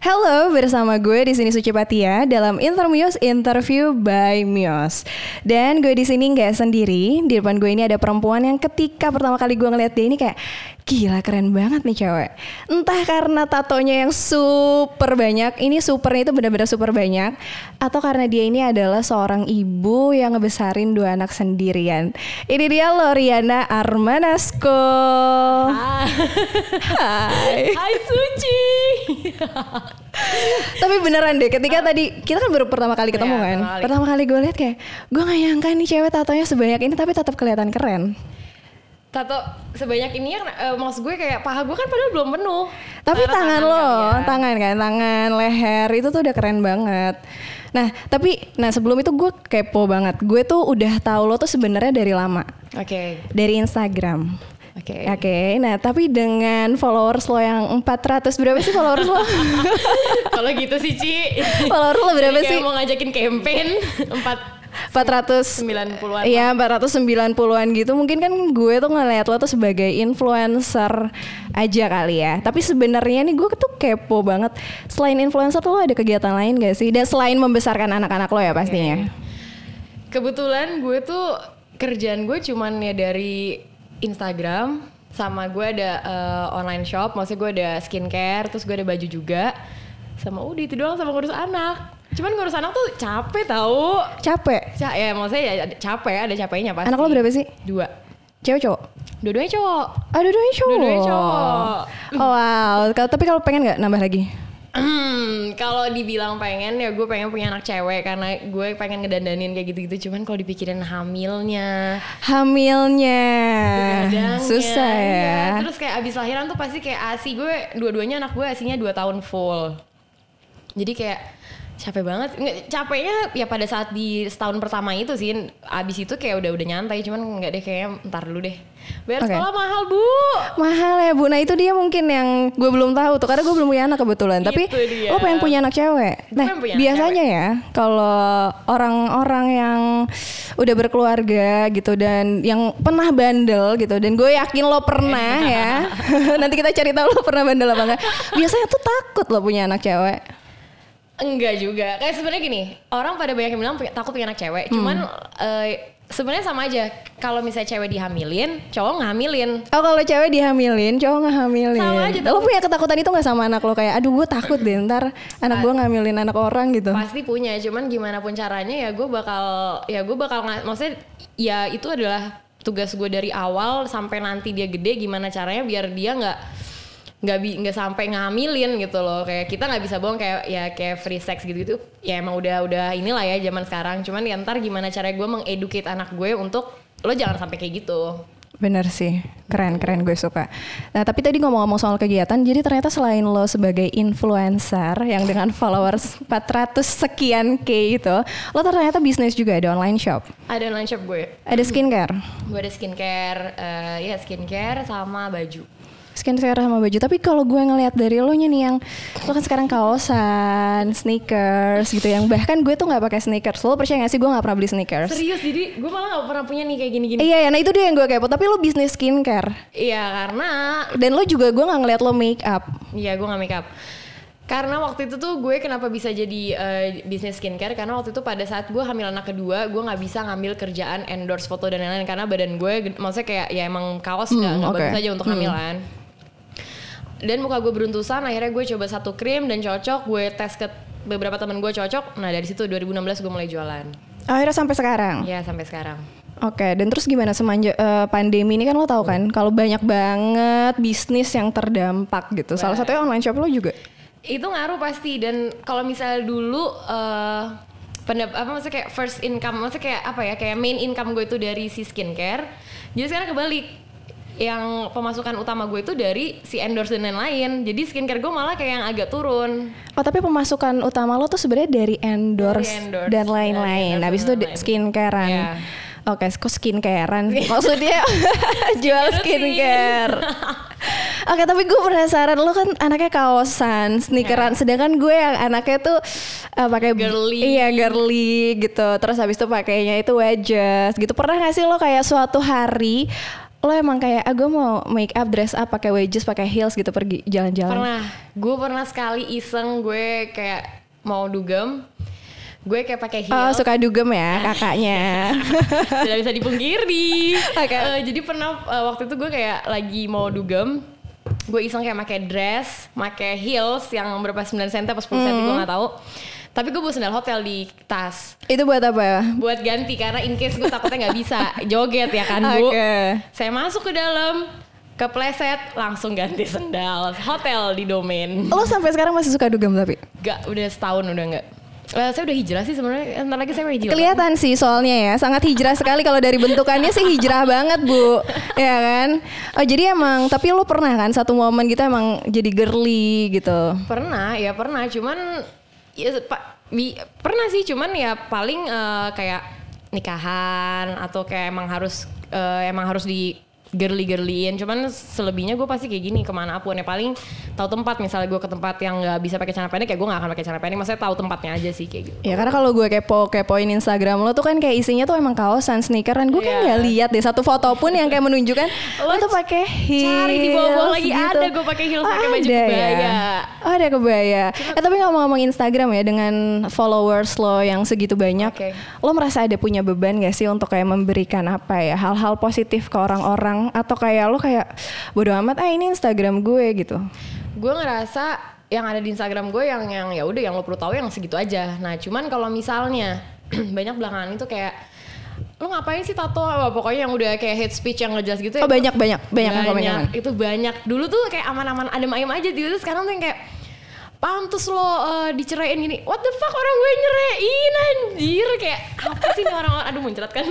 Halo, bersama gue di sini Suci Patia dalam Intermios Interview by Mios. Dan gue di sini nggak sendiri. Di depan gue ini ada perempuan yang ketika pertama kali gue ngeliat dia ini kayak gila keren banget nih cewek. Entah karena tatonya yang super banyak, ini supernya itu benar-benar super banyak, atau karena dia ini adalah seorang ibu yang ngebesarin dua anak sendirian. Ini dia Loriana Armanasko. Hai. Hai. Hai Suci. Tapi beneran deh, ketika tadi kita kan baru pertama kali ketemu ya, kan. Pertama kali, kali gue lihat kayak, gue gak nyangka nih cewek tatonya sebanyak ini tapi tetap kelihatan keren tato sebanyak ini ya uh, maksud gue kayak paha gue kan padahal belum penuh. Tapi tangan, tangan lo, kan, ya. tangan kan, tangan, leher itu tuh udah keren banget. Nah, tapi nah sebelum itu gue kepo banget. Gue tuh udah tahu lo tuh sebenarnya dari lama. Oke. Okay. Dari Instagram. Oke. Okay. Oke. Okay, nah, tapi dengan followers lo yang 400 berapa sih followers lo? Kalau gitu sih, Ci. followers lo berapa Jadi sih? mau ngajakin campaign 4 490-an. Iya, 490-an gitu. Mungkin kan gue tuh ngeliat lo tuh sebagai influencer aja kali ya. Tapi sebenarnya nih gue tuh kepo banget. Selain influencer tuh lo ada kegiatan lain gak sih? Dan selain membesarkan anak-anak lo ya pastinya. Okay. Iya, iya. Kebetulan gue tuh kerjaan gue cuman ya dari Instagram sama gue ada uh, online shop, maksudnya gue ada skincare, terus gue ada baju juga. Sama udah itu doang sama ngurus anak Cuman ngurus anak tuh capek tau. Capek? Ca ya maksudnya ya capek, ada capeknya pasti. Anak lo berapa sih? Dua. Cewek cowok? Dua-duanya cowok. Ah dua-duanya cowok? Dua-duanya cowok. Oh, wow, tapi kalau pengen gak nambah lagi? Hmm, kalau dibilang pengen ya gue pengen punya anak cewek karena gue pengen ngedandanin kayak gitu-gitu cuman kalau dipikirin hamilnya hamilnya susah ya. ya terus kayak abis lahiran tuh pasti kayak asi gue dua-duanya anak gue asinya dua tahun full jadi kayak capek banget nggak capeknya ya pada saat di setahun pertama itu sih abis itu kayak udah udah nyantai cuman nggak deh kayak ntar dulu deh bayar okay. sekolah mahal bu mahal ya bu nah itu dia mungkin yang gue belum tahu tuh karena gue belum punya anak kebetulan itu tapi dia. lo pengen punya anak cewek nah punya biasanya anak cewek. ya kalau orang-orang yang udah berkeluarga gitu dan yang pernah bandel gitu dan gue yakin lo pernah ya nanti kita cari tahu lo pernah bandel apa enggak biasanya tuh takut lo punya anak cewek Enggak juga. Kayak sebenarnya gini, orang pada banyak yang bilang takut punya anak cewek. Hmm. Cuman uh, sebenarnya sama aja. Kalau misalnya cewek dihamilin, cowok ngahamilin Oh, kalau cewek dihamilin, cowok ngahamilin Sama aja. Lo punya ketakutan itu nggak sama anak lo kayak, aduh gue takut deh ntar anak gue ngahamilin anak orang gitu. Pasti punya, cuman gimana pun caranya ya gue bakal ya gue bakal maksudnya ya itu adalah tugas gue dari awal sampai nanti dia gede gimana caranya biar dia nggak nggak bi nggak sampai ngamilin gitu loh kayak kita nggak bisa bohong kayak ya kayak free sex gitu gitu ya emang udah udah inilah ya zaman sekarang cuman ya ntar gimana cara gue mengedukate anak gue untuk lo jangan sampai kayak gitu Bener sih, keren keren gue suka. Nah tapi tadi ngomong-ngomong soal kegiatan, jadi ternyata selain lo sebagai influencer yang dengan followers 400 sekian k itu, lo ternyata bisnis juga ada online shop. Ada online shop gue. Ada skincare. Gue ada skincare, uh, ya skincare sama baju skincare sama baju. Tapi kalau gue ngelihat dari lo nya nih yang lo kan sekarang kaosan, sneakers gitu yang bahkan gue tuh nggak pakai sneakers. Lo percaya gak sih gue nggak pernah beli sneakers? Serius, jadi gue malah nggak pernah punya nih kayak gini-gini. Iya, ya, nah itu dia yang gue kepo. Tapi lo bisnis skincare. Iya, karena dan lo juga gue nggak ngelihat lo make up. Iya, gue nggak make up. Karena waktu itu tuh gue kenapa bisa jadi uh, bisnis skincare karena waktu itu pada saat gue hamil anak kedua gue nggak bisa ngambil kerjaan endorse foto dan lain-lain karena badan gue maksudnya kayak ya emang kaos nggak hmm, okay. bagus aja untuk hamilan. Hmm kan dan muka gue beruntusan akhirnya gue coba satu krim dan cocok gue tes ke beberapa teman gue cocok nah dari situ 2016 gue mulai jualan akhirnya sampai sekarang ya sampai sekarang Oke, okay, dan terus gimana semenjak uh, eh, pandemi ini kan lo tau kan, kalau banyak banget bisnis yang terdampak gitu. Salah satunya online shop lo juga. Itu ngaruh pasti. Dan kalau misalnya dulu uh, pendap apa maksudnya kayak first income, maksudnya kayak apa ya, kayak main income gue itu dari si skincare. Jadi sekarang kebalik yang pemasukan utama gue itu dari si endorse dan lain-lain. Jadi skincare gue malah kayak yang agak turun. Oh tapi pemasukan utama lo tuh sebenarnya dari endorse, dari endorse dan lain-lain. Habis itu skincarean. Ya. Oke, okay, kok skincarean? Maksudnya jual skincare. Oke, okay, tapi gue penasaran lo kan anaknya kaosan, iya. sneakeran, yeah. sedangkan gue yang anaknya tuh uh, pakai iya girly gitu. Terus habis itu pakainya itu wedges gitu. Pernah gak sih lo kayak suatu hari lo emang kayak ah gue mau make up dress up pakai wedges pakai heels gitu pergi jalan-jalan pernah gue pernah sekali iseng gue kayak mau dugem gue kayak pakai oh, heels oh, suka dugem ya kakaknya tidak bisa dipungkiri okay. uh, eh, jadi pernah uh, waktu itu gue kayak lagi mau dugem gue iseng kayak pakai dress pakai heels yang berapa 9 cm pas 10 cm mm -hmm. gue nggak tahu tapi gue bawa sendal hotel di tas. Itu buat apa ya? Buat ganti karena in case gue takutnya nggak bisa joget ya kan bu. Okay. Saya masuk ke dalam kepleset langsung ganti sendal hotel di domain lo sampai sekarang masih suka dugem tapi Gak, udah setahun udah nggak Uh, saya udah hijrah sih sebenarnya. Ntar lagi saya mau hijrah. Kelihatan sih soalnya ya, sangat hijrah sekali kalau dari bentukannya sih hijrah banget, Bu. Ya kan? Oh, jadi emang tapi lo pernah kan satu momen gitu emang jadi girly gitu. Pernah, ya pernah. Cuman ya pak bi, pernah sih cuman ya paling uh, kayak nikahan atau kayak emang harus uh, emang harus di girly girlyin cuman selebihnya gue pasti kayak gini kemana pun ya paling tahu tempat misalnya gue ke tempat yang nggak bisa pakai celana pendek ya gue nggak akan pakai celana pendek maksudnya tahu tempatnya aja sih kayak gitu ya karena kalau gue kepo kepoin Instagram lo tuh kan kayak isinya tuh emang kaosan sneakeran gue yeah. kan iya. nggak lihat deh satu foto pun yang kayak menunjukkan lo tuh pakai heels cari di bawah lagi gitu. ada gue pakai heels pakai baju ya? kebaya ya. oh ada kebaya Cuma, eh tapi ngomong-ngomong Instagram ya dengan followers lo yang segitu banyak okay. lo merasa ada punya beban gak sih untuk kayak memberikan apa ya hal-hal positif ke orang-orang orang atau kayak lo kayak bodo amat ah ini Instagram gue gitu? Gue ngerasa yang ada di Instagram gue yang yang ya udah yang lo perlu tahu yang segitu aja. Nah cuman kalau misalnya banyak belakangan itu kayak lo ngapain sih tato apa pokoknya yang udah kayak hate speech yang ngejelas gitu ya. oh, ya banyak banyak banyak kan banyak, itu banyak dulu tuh kayak aman-aman adem ayem aja gitu sekarang tuh yang kayak pantes lo uh, diceraiin gini what the fuck orang gue nyerein anjir kayak apa sih nih orang-orang aduh muncrat kan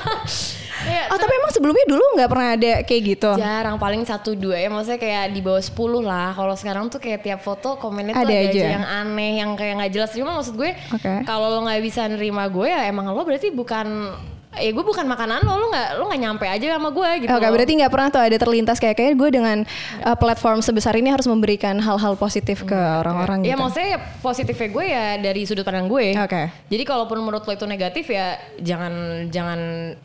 ya, oh tapi emang sebelumnya dulu nggak pernah ada kayak gitu jarang paling satu dua ya maksudnya kayak di bawah sepuluh lah kalau sekarang tuh kayak tiap foto komennya ada tuh ada aja. aja yang aneh yang kayak nggak jelas cuma maksud gue okay. kalau lo nggak bisa nerima gue ya emang lo berarti bukan ya gue bukan makanan lo lo nggak lo nggak nyampe aja sama gue gitu oke okay, berarti nggak pernah tuh ada terlintas kayak kayak gue dengan uh, platform sebesar ini harus memberikan hal-hal positif ke orang-orang gitu ya maksudnya ya positifnya gue ya dari sudut pandang gue oke okay. jadi kalaupun menurut lo itu negatif ya jangan jangan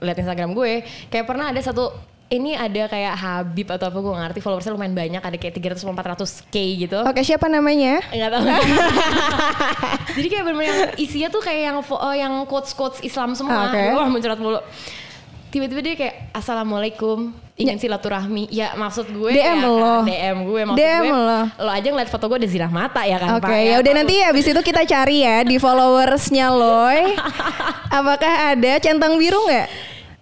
lihat instagram gue kayak pernah ada satu ini ada kayak Habib atau apa gue ngerti followersnya lumayan banyak ada kayak 300 400 k gitu. Oke okay, siapa namanya? Enggak tahu. Jadi kayak benar yang isinya tuh kayak yang uh, yang quotes quotes Islam semua. Ah, okay. Wah mencerat mulu. Tiba-tiba dia kayak assalamualaikum ingin ya. silaturahmi ya maksud gue DM ya, lo kan, DM gue maksud DM gue lo. lo aja ngeliat foto gue udah zirah mata ya kan oke okay, ya udah nanti ya abis itu kita cari ya di followersnya Loy apakah ada centang biru nggak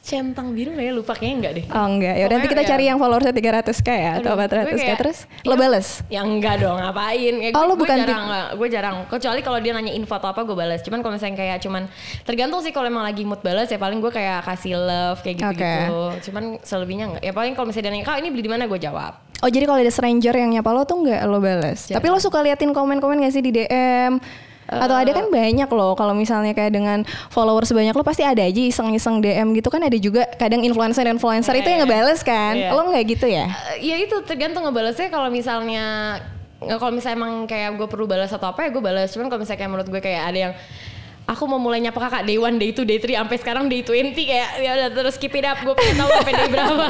centang biru nggak ya lupa kayaknya enggak deh oh enggak ya nanti kita ya. cari yang followersnya 300 k ya Aduh, atau 400 kayak terus ya, lo bales ya enggak dong ngapain kayak oh, lo bukan gue jarang gue jarang kecuali kalau dia nanya info apa gue balas cuman kalau misalnya kayak cuman tergantung sih kalau emang lagi mood balas ya paling gue kayak kasih love kayak gitu gitu okay. cuman selebihnya enggak ya paling kalau misalnya dia nanya kak ini beli di mana gue jawab oh jadi kalau ada stranger yang nyapa lo tuh enggak lo balas tapi lo suka liatin komen-komen gak sih di DM Uh, Atau ada kan banyak loh kalau misalnya kayak dengan followers sebanyak lo pasti ada aja iseng-iseng DM gitu kan ada juga kadang influencer-influencer yeah, itu yang iya, iya. ngebales kan. Yeah. Lo nggak gitu ya? Uh, ya itu tergantung ngebalesnya kalau misalnya kalau misalnya emang kayak gue perlu balas atau apa ya gue balas cuman kalau misalnya kayak menurut gue kayak ada yang aku mau mulai nyapa kakak day one, day two, day three, sampai sekarang day twenty kayak ya udah terus keep it up gue pengen tahu sampai day berapa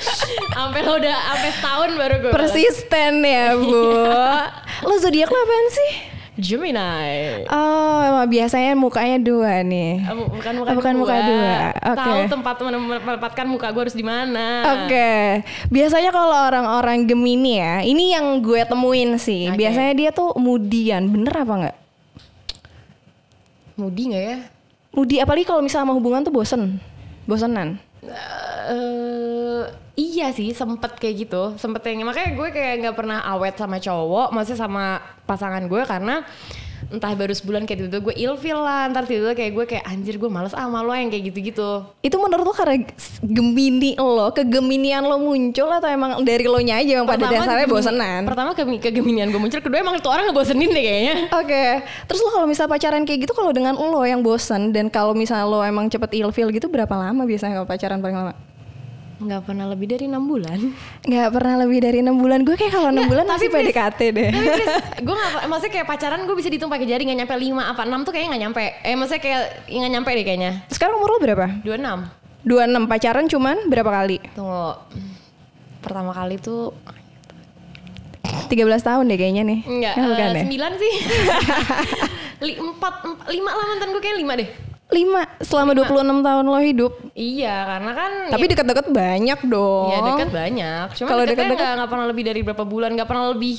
sampai lo udah sampai setahun baru gue persisten ya bu iya. lo zodiak lo apaan sih Gemini. Oh, emang biasanya mukanya dua nih. Eh, bukan muka oh, Bukan dua. muka dua. Okay. Tahu tempat menempatkan muka gue harus di mana. Oke. Okay. Biasanya kalau orang-orang Gemini ya, ini yang gue temuin sih. Okay. Biasanya dia tuh mudian, bener apa nggak? Mudi nggak ya? Mudi apalagi kalau misalnya sama hubungan tuh bosen, bosenan. Uh, uh Iya sih, sempet kayak gitu, sempet yang makanya gue kayak nggak pernah awet sama cowok, maksudnya sama pasangan gue karena entah baru sebulan kayak tiba gue ilfil lah ntar tiba-tiba kayak gue kayak anjir gue males ah malu yang kayak gitu-gitu itu menurut lo karena gemini lo kegeminian lo muncul atau emang dari lo nya aja yang pada dasarnya bosenan pertama ke kegeminian gue muncul kedua emang itu orang bosenin deh kayaknya oke okay. terus lo kalau misal pacaran kayak gitu kalau dengan lo yang bosen dan kalau misal lo emang cepet ilfil gitu berapa lama biasanya kalau pacaran paling lama Nggak pernah lebih dari enam bulan. Nggak pernah lebih dari enam bulan. Gue kayak kalau enam bulan tapi masih kate PDKT deh. Tapi please, gue nggak, maksudnya kayak pacaran gue bisa dihitung pakai jari nggak nyampe lima apa enam tuh kayaknya nggak nyampe. Eh maksudnya kayak ya nggak nyampe deh kayaknya. Sekarang umur lo berapa? Dua enam. Dua enam pacaran cuman berapa kali? Tunggu. Pertama kali tuh 13 tahun deh kayaknya nih. Enggak, ya, uh, 9 ya? sih. 4, 5 lah mantan gue kayak 5 deh. Lima selama dua puluh enam tahun lo hidup. Iya, karena kan Tapi dekat-dekat ya, banyak dong. Iya, dekat banyak. Cuma kalau dekat-dekat nggak pernah lebih dari berapa bulan, nggak pernah lebih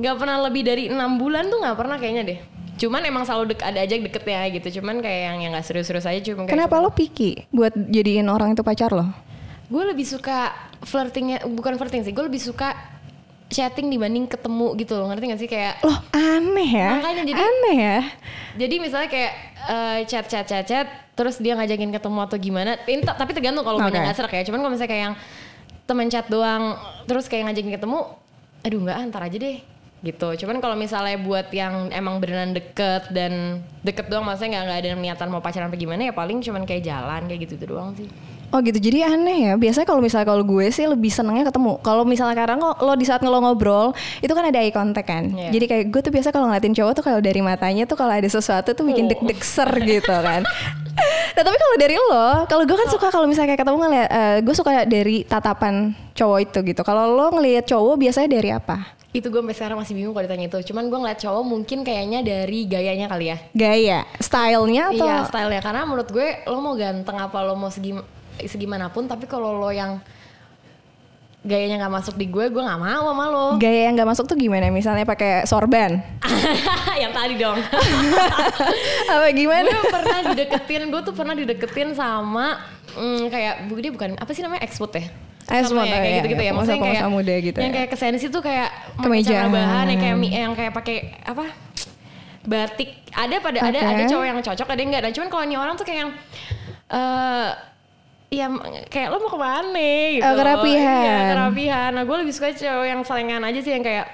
nggak pernah lebih dari enam bulan tuh nggak pernah kayaknya deh. Cuman emang selalu dek ada aja deket ya gitu. Cuman kayak yang yang nggak serius-serius aja cuma kayak Kenapa cuman. Gitu. lo picky buat jadiin orang itu pacar lo? Gue lebih suka flirtingnya bukan flirting sih. Gue lebih suka chatting dibanding ketemu gitu loh ngerti gak sih kayak loh aneh ya makanya jadi aneh ya jadi misalnya kayak uh, chat chat chat chat terus dia ngajakin ketemu atau gimana Inta, tapi tergantung kalau okay. banyak gak serak ya cuman kalau misalnya kayak yang temen chat doang terus kayak ngajakin ketemu aduh nggak antar ah, aja deh gitu. Cuman kalau misalnya buat yang emang beneran deket dan deket doang maksudnya nggak ada niatan mau pacaran apa gimana ya paling cuman kayak jalan kayak gitu, -gitu doang sih. Oh gitu. Jadi aneh ya. Biasanya kalau misalnya kalau gue sih lebih senengnya ketemu. Kalau misalnya sekarang lo, di saat lo ngobrol itu kan ada eye contact kan. Yeah. Jadi kayak gue tuh biasa kalau ngeliatin cowok tuh kalau dari matanya tuh kalau ada sesuatu tuh bikin oh. deg-deg ser gitu kan. nah tapi kalau dari lo, kalau gue kan oh. suka kalau misalnya kayak ketemu ngeliat, uh, gue suka dari tatapan cowok itu gitu. Kalau lo ngeliat cowok biasanya dari apa? itu gue sampai sekarang masih bingung kalau ditanya itu cuman gue ngeliat cowok mungkin kayaknya dari gayanya kali ya gaya stylenya atau iya stylenya karena menurut gue lo mau ganteng apa lo mau segi segimanapun tapi kalau lo yang gayanya nggak masuk di gue gue nggak mau sama lo gaya yang nggak masuk tuh gimana misalnya pakai sorban yang tadi dong apa gimana gue pernah dideketin gue tuh pernah dideketin sama hmm, kayak bu dia bukan apa sih namanya ekspor ya Eh, semua ya, kayak gitu-gitu ya, ya. Maksudnya kayak muda gitu ya. yang kayak kesensi tuh kayak kemeja bahan yang kayak yang kayak pakai apa batik ada pada okay. ada ada cowok yang cocok ada yang enggak dan cuman kalau ini orang tuh kayak yang uh, ya kayak lo mau kemana gitu. Oh, kerapihan. Iya kerapihan. Nah gue lebih suka cowok yang selengan aja sih yang kayak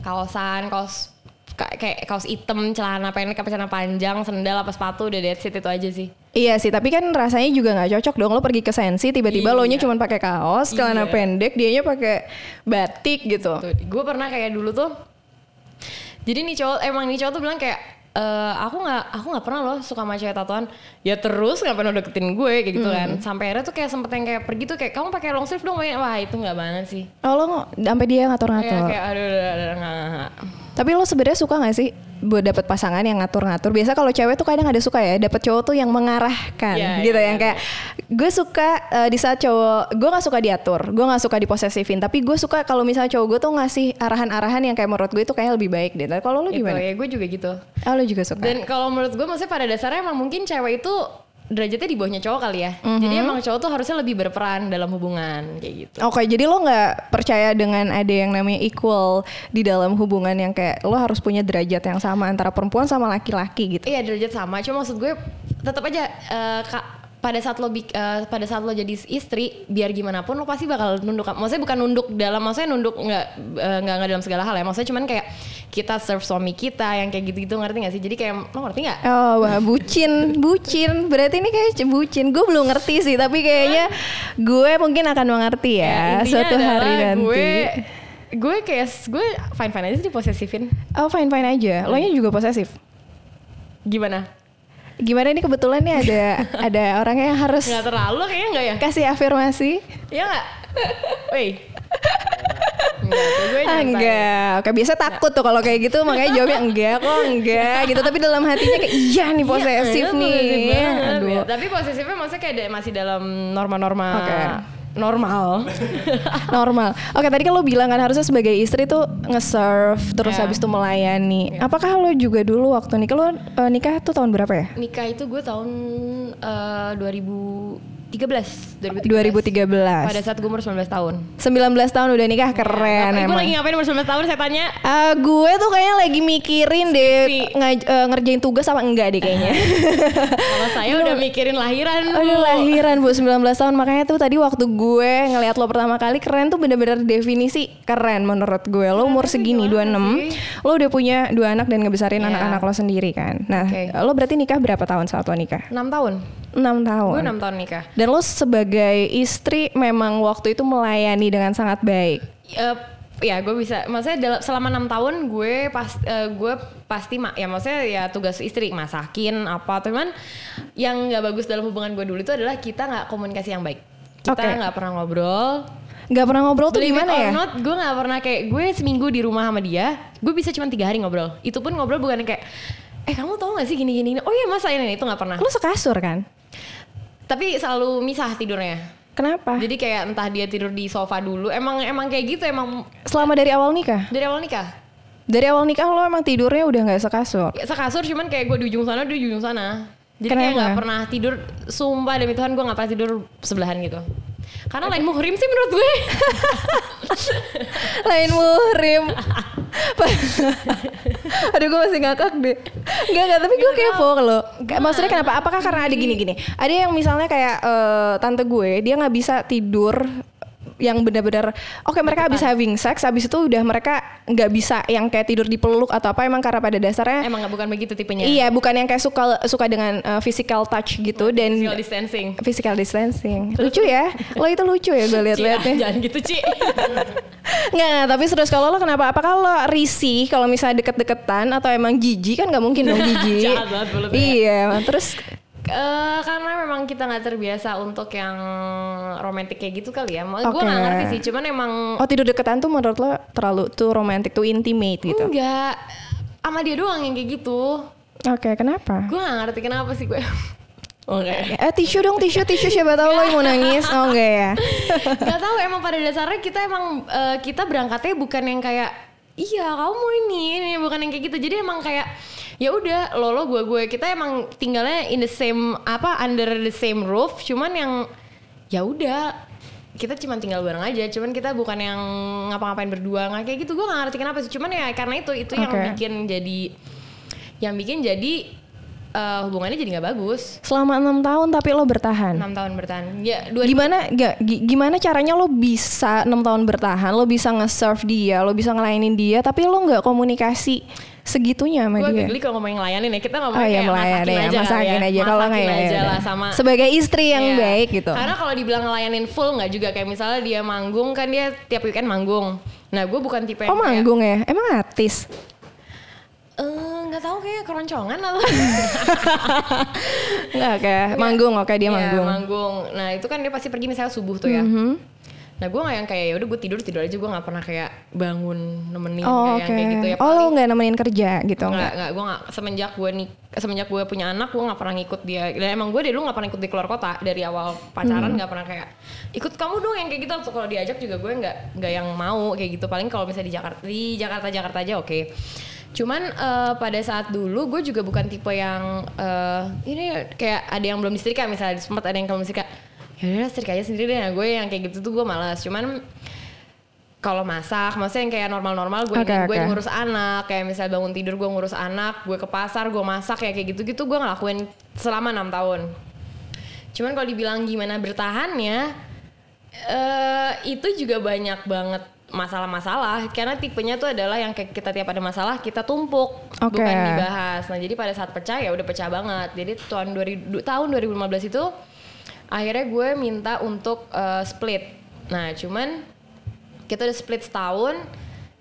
kaosan, kaos kayak kaos hitam, celana pendek, apa celana panjang, sendal, apa sepatu, udah dead it itu aja sih. Iya sih, tapi kan rasanya juga nggak cocok dong lo pergi ke Sensi tiba-tiba iya. lo nya iya. cuma pakai kaos, celana iya. pendek, dianya pakai batik gitu. Gue pernah kayak dulu tuh jadi nih cowok emang nih cowok tuh bilang kayak uh, aku nggak aku nggak pernah loh suka sama cewek tatoan ya terus nggak pernah deketin gue kayak gitu mm. kan sampai akhirnya tuh kayak sempet yang kayak pergi tuh kayak kamu pakai long sleeve dong wah itu nggak banget sih oh lo sampai dia ngatur-ngatur ya, kayak aduh, aduh, aduh, aduh, aduh, aduh, aduh. Tapi lo sebenarnya suka gak sih buat dapet pasangan yang ngatur-ngatur? Biasa kalau cewek tuh kadang ada suka ya, dapet cowok tuh yang mengarahkan yeah, gitu yeah, yang iya, kayak gue suka uh, di saat cowok gue gak suka diatur, gue gak suka diposesifin, tapi gue suka kalau misalnya cowok gue tuh ngasih arahan-arahan yang kayak menurut gue itu kayak lebih baik deh. Kalau lo gimana? Itu, ya gue juga gitu. Ah, lo juga suka. Dan kalau menurut gue maksudnya pada dasarnya emang mungkin cewek itu derajatnya di bawahnya cowok kali ya. Mm-hmm. Jadi emang cowok tuh harusnya lebih berperan dalam hubungan kayak gitu. Oke, okay, jadi lo nggak percaya dengan ada yang namanya equal di dalam hubungan yang kayak lo harus punya derajat yang sama antara perempuan sama laki-laki gitu. Iya, derajat sama. Cuma maksud gue tetap aja uh, Kak pada saat lo uh, pada saat lo jadi istri biar gimana pun lo pasti bakal nunduk maksudnya bukan nunduk dalam maksudnya nunduk nggak eh, nggak uh, nggak dalam segala hal ya maksudnya cuman kayak kita serve suami kita yang kayak gitu-gitu ngerti gak sih jadi kayak lo ngerti nggak oh wah bucin bucin berarti ini kayak bucin gue belum ngerti sih tapi kayaknya gue mungkin akan mengerti ya, ya suatu hari nanti gue gue kayak gue fine fine aja sih diposesifin oh fine fine aja lo nya juga posesif gimana Gimana ini kebetulan nih ada ada orang yang harus nggak terlalu kayaknya enggak ya? Kasih afirmasi. Iya ah, ya enggak? wait Enggak, enggak. Oke, biasa takut tuh kalau kayak gitu makanya jawabnya enggak kok enggak gitu tapi dalam hatinya kayak iya nih iya, posesif iya, nih. iya, Aduh. Tapi posesifnya maksudnya kayak masih dalam norma-norma okay normal normal oke tadi kan lo bilang kan harusnya sebagai istri tuh nge-serve terus yeah. habis itu melayani yeah. apakah lo juga dulu waktu nikah lo uh, eh, nikah tuh tahun berapa ya nikah itu gue tahun uh, eh, 2000 13 2013. 2013. Pada saat gue umur 19 tahun. 19 tahun udah nikah iya, keren ya, Gue lagi ngapain umur 19 tahun saya tanya. Uh, eh, gue tuh kayaknya lagi mikirin deh ngaj- uh, ngerjain tugas apa enggak deh kayaknya. Kalau saya Duh. udah mikirin lahiran. Aduh lahiran Bu 19 tahun makanya tuh tadi waktu gue ngeliat lo pertama kali keren tuh bener-bener definisi keren menurut gue. Lo umur segini 26, enam lo udah punya dua anak dan ngebesarin anak iya. anak-anak lo sendiri kan. Nah, okay. lo berarti nikah berapa tahun saat lo nikah? 6 tahun. 6 tahun. Gue 6 tahun nikah dan lo sebagai istri memang waktu itu melayani dengan sangat baik. Yep. Eh, ya gue bisa maksudnya dalam selama enam tahun gue pas uh, gue pasti mak ya maksudnya ya tugas istri masakin apa teman yang nggak bagus dalam hubungan gue dulu itu adalah kita nggak komunikasi yang baik kita nggak okay. pernah ngobrol nggak pernah ngobrol tuh gimana ya? Not, gue nggak pernah kayak gue seminggu di rumah sama dia, gue bisa cuma tiga hari ngobrol. Itu pun ngobrol bukan kayak, eh kamu tau gak sih gini gini? Oh iya masa ini itu nggak pernah. Lu sekasur kan? Tapi selalu misah tidurnya. Kenapa? Jadi kayak entah dia tidur di sofa dulu. Emang emang kayak gitu emang selama dari awal nikah? Dari awal nikah. Dari awal nikah lo emang tidurnya udah nggak sekasur? Ya, sekasur cuman kayak gue di ujung sana, di ujung sana. Jadi Kenapa? kayak nggak pernah tidur. Sumpah demi Tuhan gue nggak pernah tidur sebelahan gitu. Karena lain muhrim sih menurut gue. lain muhrim. Aduh gue masih ngakak deh. Enggak enggak tapi gue kepo loh kayak maksudnya kenapa? Apakah karena ada gini-gini? Ada yang misalnya kayak uh, tante gue dia gak bisa tidur yang benar-benar oke okay, mereka habis having sex habis itu udah mereka nggak bisa yang kayak tidur di peluk atau apa emang karena pada dasarnya emang bukan begitu tipenya iya bukan yang kayak suka suka dengan uh, physical touch gitu oh, dan physical distancing physical distancing lucu ya lo itu lucu ya gue ya, lihat-lihatnya jangan gitu Ci nggak tapi terus kalau lo kenapa apa kalau risih kalau misalnya deket-deketan atau emang jijik kan nggak mungkin dong jijik ya. iya terus Uh, karena memang kita nggak terbiasa untuk yang romantis kayak gitu kali ya. Okay. Gue nggak ngerti sih, cuman emang oh tidur deketan tuh menurut lo terlalu tuh romantis, tuh intimate gitu? Enggak, sama dia doang yang kayak gitu. Oke, okay, kenapa? Gue nggak ngerti kenapa sih gue. Oke. Okay. Eh tisu dong tisu tisu siapa tahu lo yang mau nangis oh enggak ya? gak tahu emang pada dasarnya kita emang uh, kita berangkatnya bukan yang kayak iya kamu mau ini, ini bukan yang kayak gitu jadi emang kayak ya udah lo lo gue gue kita emang tinggalnya in the same apa under the same roof cuman yang ya udah kita cuman tinggal bareng aja cuman kita bukan yang ngapa-ngapain berdua nggak kayak gitu gue nggak ngerti kenapa sih cuman ya karena itu itu okay. yang bikin jadi yang bikin jadi uh, hubungannya jadi nggak bagus. Selama enam tahun tapi lo bertahan. Enam tahun bertahan. Ya, dua gimana gak, gimana caranya lo bisa enam tahun bertahan? Lo bisa nge-serve dia, lo bisa ngelayanin dia, tapi lo nggak komunikasi segitunya sama gua dia. Gue kalau ngomongin layanin ya, kita ngomongin oh, iya, masakin ya, aja ya. masakin ya. aja kalau nggak ya. lah sama sebagai istri yang iya. baik gitu. Karena kalau dibilang ngelayanin full nggak juga kayak misalnya dia manggung kan dia tiap weekend manggung. Nah, gue bukan tipe yang Oh, manggung kayak, ya. Emang artis? Eh uh, nggak tahu kayak keroncongan atau nggak kayak manggung oke okay, dia ya, manggung manggung nah itu kan dia pasti pergi misalnya subuh tuh ya mm -hmm. Nah gue nggak yang kayak ya udah gue tidur tidur aja gue nggak pernah kayak bangun nemenin oh, kayak, okay. kayak gitu ya. Paling, oh lo nggak nemenin kerja gitu? Gak, gak, gue nggak semenjak gue nih semenjak gue punya anak gue nggak pernah ngikut dia dan emang gue dulu nggak pernah ikut di keluar kota dari awal pacaran hmm. pernah kayak ikut kamu dong yang kayak gitu kalau diajak juga gue nggak nggak yang mau kayak gitu paling kalau misalnya di Jakarta di Jakarta Jakarta aja oke okay Cuman uh, pada saat dulu gue juga bukan tipe yang uh, ini kayak ada yang belum disetrika misalnya sempat ada yang belum disetrika. Ya udah setrika aja sendiri deh. Nah, gue yang kayak gitu tuh gue malas. Cuman kalau masak, maksudnya yang kayak normal-normal gue okay, gue okay. ngurus anak, kayak misalnya bangun tidur gue ngurus anak, gue ke pasar gue masak ya kayak gitu-gitu gue ngelakuin selama enam tahun. Cuman kalau dibilang gimana bertahannya, uh, itu juga banyak banget masalah-masalah karena tipenya tuh adalah yang kayak kita tiap ada masalah kita tumpuk okay. bukan dibahas. Nah, jadi pada saat pecah ya udah pecah banget. Jadi tahun tahun 2015 itu akhirnya gue minta untuk uh, split. Nah, cuman kita udah split setahun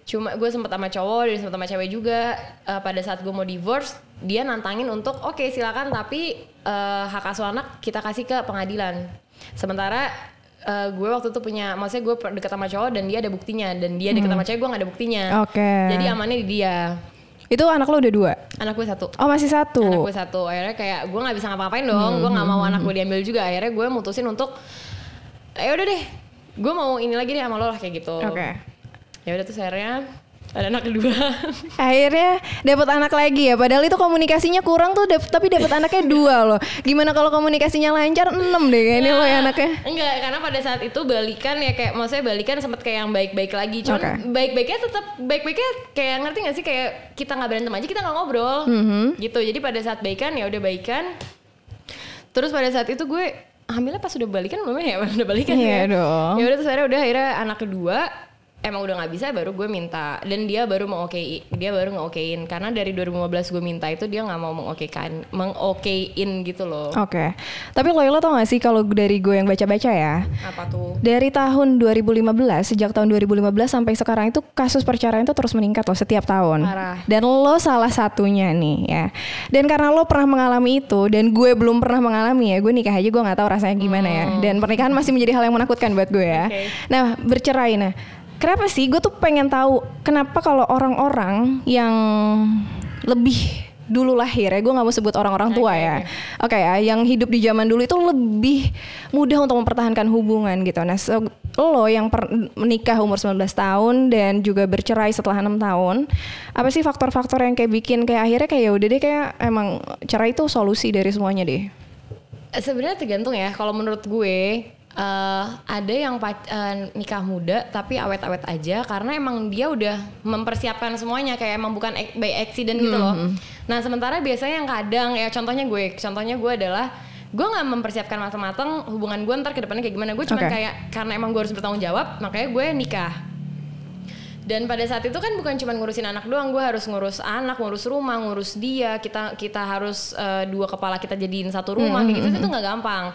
cuma gue sempet sama cowok dan sempet sama cewek juga uh, pada saat gue mau divorce dia nantangin untuk oke okay, silakan tapi uh, hak asuh anak kita kasih ke pengadilan sementara uh, gue waktu itu punya maksudnya gue deket sama cowok dan dia ada buktinya dan dia deket hmm. sama cewek gue gak ada buktinya oke okay. jadi amannya di dia itu anak lo udah dua? Anak gue satu. Oh masih satu? Anak gue satu. Akhirnya kayak gue gak bisa ngapa-ngapain dong. Hmm. Gue gak mau anak gue diambil juga. Akhirnya gue mutusin untuk, ya udah deh. Gue mau ini lagi deh sama lo lah kayak gitu. Oke. Okay. Ya udah tuh akhirnya ada anak kedua. Akhirnya dapat anak lagi ya. Padahal itu komunikasinya kurang tuh, tapi dapat anaknya dua loh. Gimana kalau komunikasinya lancar? Enam deh kayaknya nah, loh ya anaknya. Enggak, karena pada saat itu balikan ya kayak maksudnya balikan sempat kayak yang baik-baik lagi. Cuman okay. baik-baiknya tetap baik-baiknya kayak ngerti gak sih kayak kita nggak berantem aja kita nggak ngobrol mm -hmm. gitu. Jadi pada saat baikan ya udah baikan. Terus pada saat itu gue hamilnya pas udah balikan belum ya udah balikan yeah, ya. Ya udah terus akhirnya udah akhirnya anak kedua emang udah nggak bisa baru gue minta dan dia baru mau oke dia baru nggak okein karena dari 2015 gue minta itu dia nggak mau mengokekan mengokein gitu loh oke okay. tapi lo tau gak sih kalau dari gue yang baca-baca ya apa tuh dari tahun 2015 sejak tahun 2015 sampai sekarang itu kasus perceraian itu terus meningkat loh setiap tahun Parah. dan lo salah satunya nih ya dan karena lo pernah mengalami itu dan gue belum pernah mengalami ya gue nikah aja gue nggak tahu rasanya gimana ya. hmm. ya dan pernikahan masih menjadi hal yang menakutkan buat gue ya okay. nah bercerai nah kenapa sih gue tuh pengen tahu kenapa kalau orang-orang yang lebih dulu lahir ya gue nggak mau sebut orang-orang tua okay, ya oke okay. ya yang hidup di zaman dulu itu lebih mudah untuk mempertahankan hubungan gitu nah so, lo yang per, menikah umur 19 tahun dan juga bercerai setelah enam tahun apa sih faktor-faktor yang kayak bikin kayak akhirnya kayak ya udah deh kayak emang cerai itu solusi dari semuanya deh sebenarnya tergantung ya kalau menurut gue uh, ada yang uh, nikah muda tapi awet-awet aja karena emang dia udah mempersiapkan semuanya kayak emang bukan by accident gitu loh. -hmm. Nah sementara biasanya yang kadang ya contohnya gue, contohnya gue adalah gue nggak mempersiapkan matang-matang hubungan gue ntar kedepannya kayak gimana gue cuma okay. kayak karena emang gue harus bertanggung jawab makanya gue nikah dan pada saat itu kan bukan cuma ngurusin anak doang gue harus ngurus anak ngurus rumah ngurus dia kita kita harus uh, dua kepala kita jadiin satu rumah mm -hmm. kayak gitu hmm, itu hmm. nggak gampang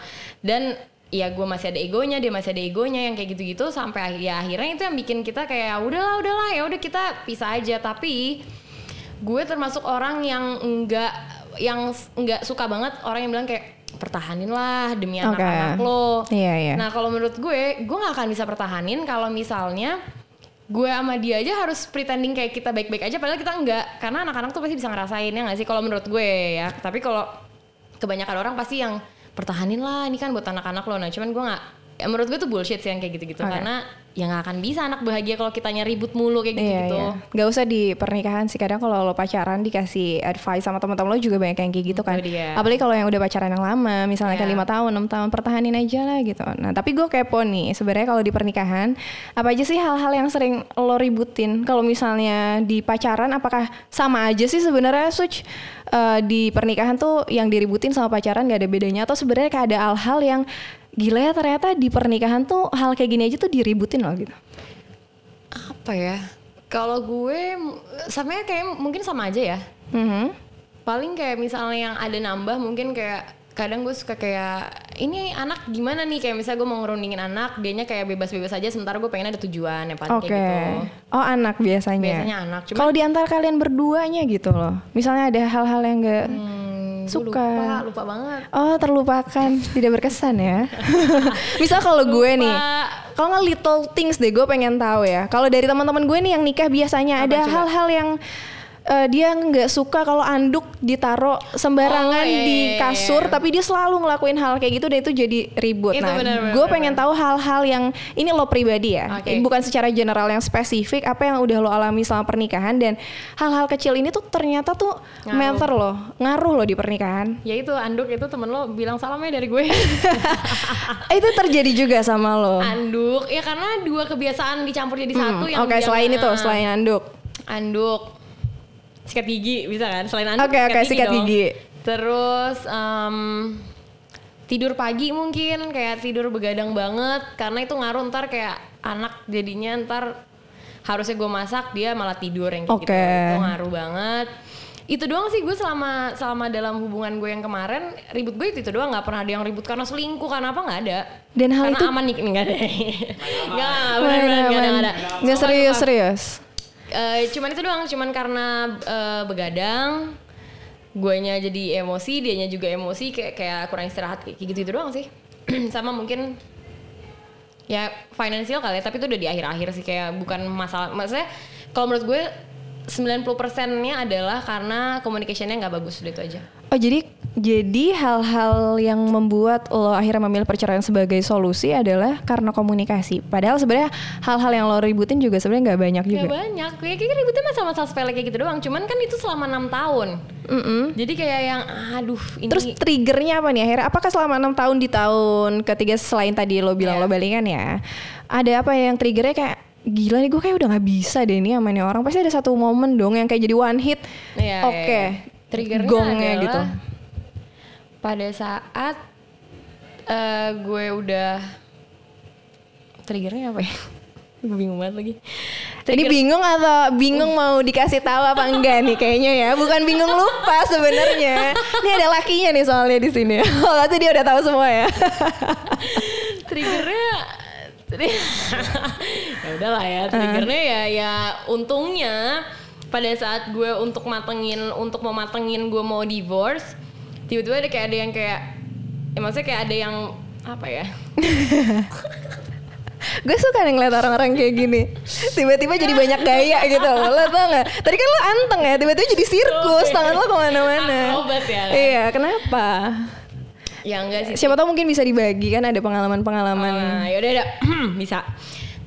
dan ya gue masih ada egonya dia masih ada egonya yang kayak gitu-gitu sampai ya akhirnya itu yang bikin kita kayak udahlah udahlah ya udah kita pisah aja tapi gue termasuk orang yang enggak yang enggak suka banget orang yang bilang kayak pertahanin lah demi anak-anak okay. lo. yeah, Yeah. Nah kalau menurut gue, gue gak akan bisa pertahanin kalau misalnya gue sama dia aja harus pretending kayak kita baik-baik aja padahal kita enggak karena anak-anak tuh pasti bisa ngerasain ya nggak sih kalau menurut gue ya tapi kalau kebanyakan orang pasti yang pertahanin lah ini kan buat anak-anak lo nah cuman gue nggak ya, menurut gue tuh bullshit sih yang kayak gitu-gitu okay. karena ya nggak akan bisa anak bahagia kalau kitanya ribut mulu kayak iya, gitu-gitu. Iya, iya. Gak usah di pernikahan sih kadang kalau lo pacaran dikasih advice sama teman-teman lo juga banyak yang kayak gitu kan. Dia. Apalagi kalau yang udah pacaran yang lama, misalnya yeah. kayak iya. lima tahun, enam tahun, pertahanin aja lah gitu. Nah tapi gue kepo nih sebenarnya kalau di pernikahan apa aja sih hal-hal yang sering lo ributin? Kalau misalnya di pacaran apakah sama aja sih sebenarnya such eh, uh, di pernikahan tuh yang diributin sama pacaran gak ada bedanya atau sebenarnya kayak ada hal-hal yang gila ya ternyata di pernikahan tuh hal kayak gini aja tuh diributin loh gitu apa ya kalau gue sebenarnya kayak mungkin sama aja ya mm-hmm. paling kayak misalnya yang ada nambah mungkin kayak kadang gue suka kayak ini anak gimana nih kayak misalnya gue mau ngerundingin anak dianya kayak bebas-bebas aja sementara gue pengen ada tujuan ya pasti okay. gitu oh anak biasanya biasanya anak kalau diantar kalian berduanya gitu loh misalnya ada hal-hal yang gak hmm suka lupa, lupa banget oh terlupakan tidak berkesan ya misal kalau gue nih kalau nggak little things deh gue pengen tahu ya kalau dari teman-teman gue nih yang nikah biasanya Apa ada hal-hal yang uh, dia nggak suka kalau anduk ditaruh sembarangan oh, iya, di iya, iya, kasur iya. tapi dia selalu ngelakuin hal kayak gitu dan itu jadi ribut. Itu nah, gue pengen tahu hal-hal yang ini lo pribadi ya, okay. Eh, bukan secara general yang spesifik apa yang udah lo alami selama pernikahan dan hal-hal kecil ini tuh ternyata tuh ngaruh. lo ngaruh lo di pernikahan. Ya itu anduk itu temen lo bilang salamnya dari gue. itu terjadi juga sama lo. Anduk ya karena dua kebiasaan dicampur jadi hmm, satu yang Oke, okay, selain itu, selain anduk. Anduk sikat gigi bisa kan? Selain anak okay, sikat, okay, gigi sikat gigi. Terus um, tidur pagi mungkin kayak tidur begadang banget karena itu ngaruh ntar kayak anak jadinya ntar harusnya gue masak dia malah tidur yang kayak okay. gitu itu ngaruh banget itu doang sih gue selama selama dalam hubungan gue yang kemarin ribut gue itu, itu doang nggak pernah ada yang ribut karena selingkuh karena apa nggak ada dan hal karena itu aman nih nggak ada nggak nggak ada nggak serius serius uh, cuman itu doang cuman karena uh, begadang guanya jadi emosi dianya juga emosi kayak kayak kurang istirahat kayak gitu itu doang sih sama mungkin ya finansial kali ya tapi itu udah di akhir-akhir sih kayak bukan masalah maksudnya kalau menurut gue 90 persennya adalah karena communication-nya nggak bagus udah itu aja Oh jadi jadi hal-hal yang membuat lo akhirnya memilih perceraian sebagai solusi adalah karena komunikasi. Padahal sebenarnya hal-hal yang lo ributin juga sebenarnya nggak banyak juga. Gak banyak. Ya, kayak ributin masalah-masalah sepele kayak gitu doang. Cuman kan itu selama enam tahun. Mm -hmm. Jadi kayak yang aduh ini. Terus triggernya apa nih akhirnya? Apakah selama enam tahun di tahun ketiga selain tadi lo bilang yeah. lo balikan ya? Ada apa yang triggernya kayak gila nih gue kayak udah nggak bisa deh ini sama nih orang pasti ada satu momen dong yang kayak jadi one hit yeah, iya, oke okay. yeah, yeah. Triggernya gongnya adalah gitu. Pada saat uh, gue udah triggernya apa ya? gue bingung banget lagi. Trigger. Ini bingung atau bingung mau dikasih tahu apa enggak nih kayaknya ya? Bukan bingung lupa sebenarnya. Ini ada lakinya nih soalnya di sini. Oh, tadi dia udah tahu semua ya. Triggernya ya udahlah ya ah. triggernya ya ya untungnya pada saat gue untuk matengin untuk mau matengin gue mau divorce tiba-tiba ada kayak ada yang kayak ya maksudnya kayak ada yang apa ya gue suka nih ngeliat orang-orang kayak gini tiba-tiba jadi banyak gaya gitu lo tau gak tadi kan lo anteng ya tiba-tiba jadi sirkus oh, iya. tangan lo kemana-mana ah, obat ya iya kenapa ya enggak sih siapa tahu mungkin bisa dibagi kan ada pengalaman-pengalaman ah, yaudah udah bisa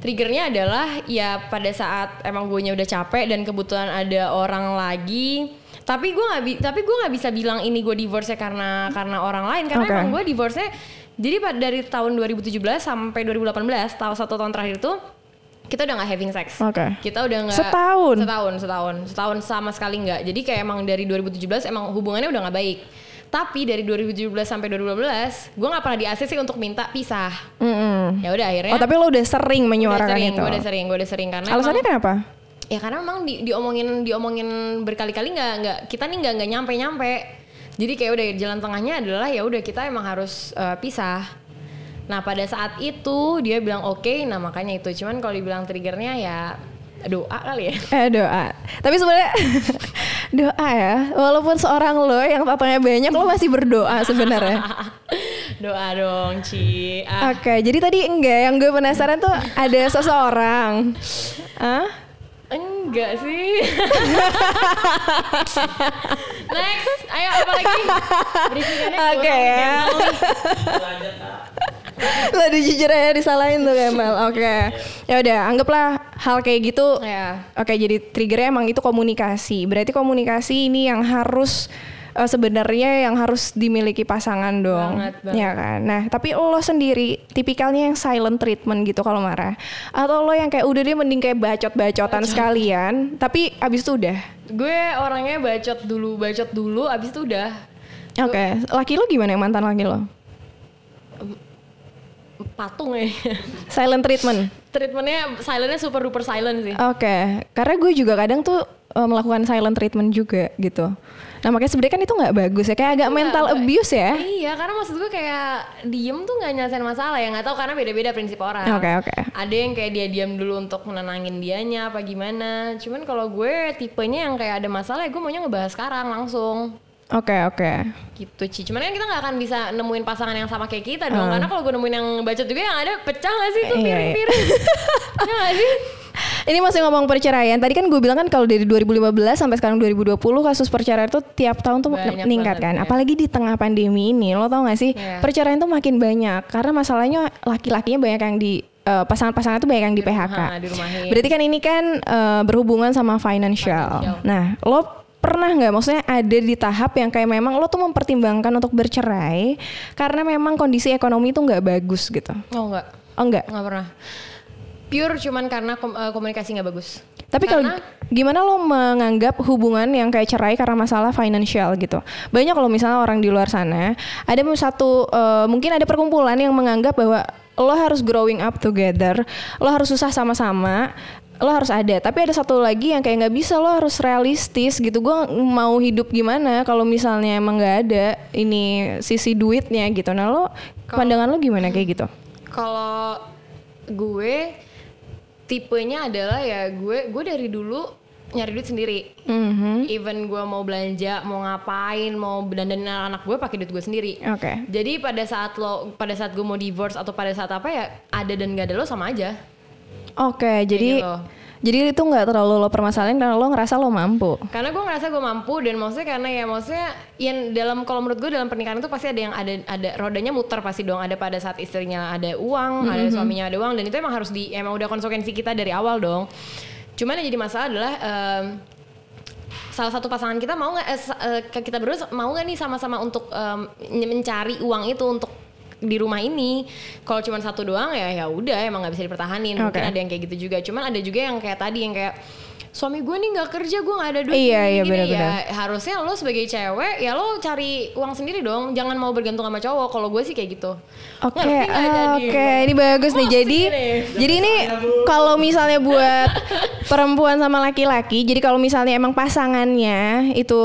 Triggernya adalah ya pada saat emang gue udah capek dan kebetulan ada orang lagi tapi gue nggak tapi gue nggak bisa bilang ini gue divorce karena karena orang lain karena okay. emang gue divorce jadi dari tahun 2017 sampai 2018 tahun satu tahun terakhir itu kita udah nggak having sex. Oke. Okay. Kita udah nggak setahun. Setahun, setahun, setahun sama sekali nggak. Jadi kayak emang dari 2017 emang hubungannya udah nggak baik. Tapi dari 2017 sampai 2012, gue nggak pernah di ACC untuk minta pisah. Mm -hmm. Ya udah akhirnya. Oh tapi lo udah sering menyuarakan udah sering, itu. Gue udah sering, gue udah sering karena. Alasannya emang, kenapa? Ya karena memang di, diomongin diomongin berkali-kali nggak nggak kita nih nggak nggak nyampe nyampe. Jadi kayak udah jalan tengahnya adalah ya udah kita emang harus uh, pisah. Nah pada saat itu dia bilang oke, okay, nah makanya itu. Cuman kalau dibilang triggernya ya doa kali ya eh doa tapi sebenarnya doa ya walaupun seorang lo yang papanya banyak lo masih berdoa sebenarnya doa dong Ci ah. oke okay, jadi tadi enggak yang gue penasaran tuh ada seseorang ah Enggak sih. Next, ayo apa lagi? Oke okay, ya lo dijujur ya disalahin tuh Kemal. Oke. Okay. Iya. Ya udah, anggaplah hal kayak gitu. ya. Oke, okay, jadi triggernya emang itu komunikasi. Berarti komunikasi ini yang harus uh, sebenarnya yang harus dimiliki pasangan dong. Banget, Ya kan. Nah, tapi lo sendiri tipikalnya yang silent treatment gitu kalau marah. Atau lo yang kayak udah dia mending kayak bacot-bacotan Bacot. sekalian, tapi abis itu udah. Gue orangnya bacot dulu, bacot dulu abis itu udah. Oke, okay. laki lo gimana yang mantan laki lo? patung ya. Silent treatment. Treatmentnya silentnya super duper silent sih. Oke, okay. karena gue juga kadang tuh uh, melakukan silent treatment juga gitu. Nah makanya sebenarnya kan itu nggak bagus ya, kayak agak enggak, mental abuse ya. Iya, karena maksud gue kayak diem tuh nggak nyelesain masalah ya, nggak tahu karena beda-beda prinsip orang. Oke okay, oke. Okay. Ada yang kayak dia diam dulu untuk menenangin dianya apa gimana. Cuman kalau gue tipenya yang kayak ada masalah ya gue maunya ngebahas sekarang langsung. Oke okay, oke. Okay. Gitu Ci. Cuman kan kita nggak akan bisa nemuin pasangan yang sama kayak kita dong. Uh. Karena kalau gue nemuin yang bacot juga yang ada pecah gak sih tuh iya, iya. piring-piring. Iya sih? Ini masih ngomong perceraian. Tadi kan gue bilang kan kalau dari 2015 sampai sekarang 2020 kasus perceraian tuh tiap tahun tuh meningkat kan. Ya. Apalagi di tengah pandemi ini, lo tau gak sih? Yeah. Perceraian tuh makin banyak karena masalahnya laki-lakinya banyak yang di eh, pasangan-pasangan uh, itu banyak yang di, PHK. Rumah, Berarti kan ini kan uh, berhubungan sama financial. financial. Nah, lo pernah nggak maksudnya ada di tahap yang kayak memang lo tuh mempertimbangkan untuk bercerai karena memang kondisi ekonomi itu nggak bagus gitu? Oh nggak. Oh nggak. Nggak pernah. Pure cuman karena kom eh, komunikasi nggak bagus. Tapi kalau gimana lo menganggap hubungan yang kayak cerai karena masalah financial gitu? Banyak kalau misalnya orang di luar sana ada satu uh, mungkin ada perkumpulan yang menganggap bahwa lo harus growing up together, lo harus susah sama-sama, lo harus ada tapi ada satu lagi yang kayak nggak bisa lo harus realistis gitu gue mau hidup gimana kalau misalnya emang nggak ada ini sisi duitnya gitu nah lo kalo, pandangan lo gimana kayak gitu kalau gue tipenya adalah ya gue gue dari dulu nyari duit sendiri. Mm-hmm. Even gue mau belanja, mau ngapain, mau dandanin anak-anak gue pakai duit gue sendiri. Oke. Okay. Jadi pada saat lo, pada saat gue mau divorce atau pada saat apa ya ada dan gak ada lo sama aja. Oke, okay, jadi gitu. Jadi itu nggak terlalu lo permasalahin karena lo ngerasa lo mampu. Karena gue ngerasa gue mampu dan maksudnya karena ya maksudnya yang dalam kalau menurut gue dalam pernikahan itu pasti ada yang ada ada rodanya muter pasti dong ada pada saat istrinya ada uang, mm -hmm. ada suaminya ada uang dan itu emang harus di emang udah konsekuensi kita dari awal dong. Cuman yang jadi masalah adalah um, salah satu pasangan kita mau nggak eh, eh kita berdua mau nggak nih sama-sama untuk um, mencari uang itu untuk di rumah ini kalau cuma satu doang ya ya udah emang nggak bisa dipertahanin okay. mungkin ada yang kayak gitu juga cuman ada juga yang kayak tadi yang kayak suami gue nih nggak kerja gue nggak ada duit iya, gini, iya, gini, bener, ya harusnya lo sebagai cewek ya lo cari uang sendiri dong jangan mau bergantung sama cowok kalau gue sih kayak gitu oke okay, oke okay. ini bagus nih jadi jadi ini kalau misalnya buat perempuan sama laki-laki jadi kalau misalnya emang pasangannya itu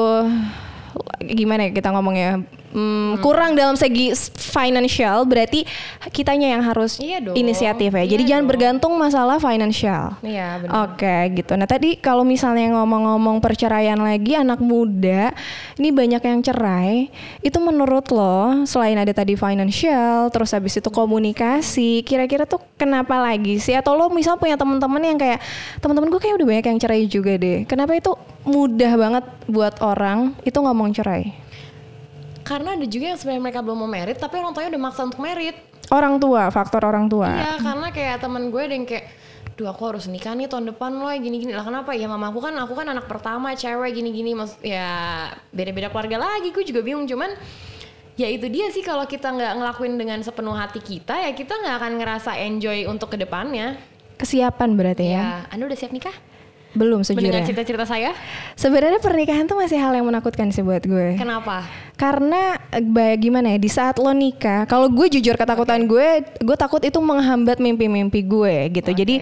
gimana ya kita ngomongnya hmm, hmm. kurang dalam segi financial berarti kitanya yang harus iya inisiatif ya. Iya Jadi iya jangan bergantung masalah financial. Iya benar. Oke okay, gitu. Nah tadi kalau misalnya ngomong-ngomong perceraian lagi anak muda ini banyak yang cerai. Itu menurut lo selain ada tadi financial terus habis itu komunikasi kira-kira tuh kenapa lagi sih atau lo misal punya teman-teman yang kayak teman-teman gue kayak udah banyak yang cerai juga deh. Kenapa itu mudah banget buat orang itu ngomong cerai? karena ada juga yang sebenarnya mereka belum mau merit tapi orang tuanya udah maksa untuk merit orang tua faktor orang tua iya karena kayak temen gue ada yang kayak duh aku harus nikah nih tahun depan loh ya gini-gini lah kenapa ya mama aku kan aku kan anak pertama cewek gini-gini mas ya beda-beda keluarga lagi gue juga bingung cuman ya itu dia sih kalau kita nggak ngelakuin dengan sepenuh hati kita ya kita nggak akan ngerasa enjoy untuk kedepannya kesiapan berarti ya, ya. anda udah siap nikah belum sejujurnya. cerita-cerita saya? Sebenarnya pernikahan tuh masih hal yang menakutkan sih buat gue. Kenapa? karena kayak eh, gimana ya di saat lo nikah kalau gue jujur ketakutan okay. gue gue takut itu menghambat mimpi-mimpi gue gitu okay. jadi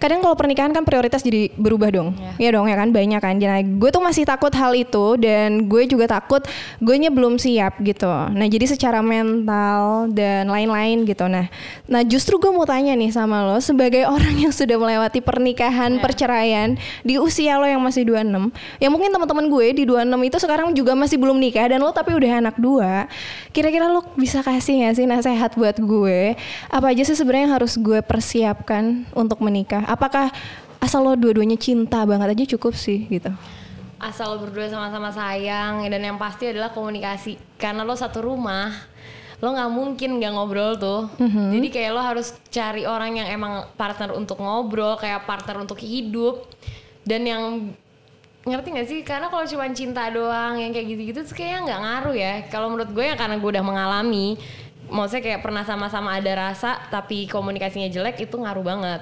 kadang kalau pernikahan kan prioritas jadi berubah dong yeah. ya iya dong ya kan banyak kan nah gue tuh masih takut hal itu dan gue juga takut gue nya belum siap gitu nah jadi secara mental dan lain-lain gitu nah nah justru gue mau tanya nih sama lo sebagai orang yang sudah melewati pernikahan yeah. perceraian di usia lo yang masih 26 ya mungkin teman-teman gue di 26 itu sekarang juga masih belum nikah dan lo tapi udah anak dua kira-kira lo bisa kasih nggak sih nasehat buat gue apa aja sih sebenarnya yang harus gue persiapkan untuk menikah apakah asal lo dua-duanya cinta banget aja cukup sih gitu asal berdua sama-sama sayang ya, dan yang pasti adalah komunikasi karena lo satu rumah lo nggak mungkin nggak ngobrol tuh mm-hmm. jadi kayak lo harus cari orang yang emang partner untuk ngobrol kayak partner untuk hidup dan yang ngerti gak sih karena kalau cuma cinta doang yang kayak gitu-gitu tuh kayaknya nggak ngaruh ya kalau menurut gue ya karena gue udah mengalami mau maksudnya kayak pernah sama-sama ada rasa tapi komunikasinya jelek itu ngaruh banget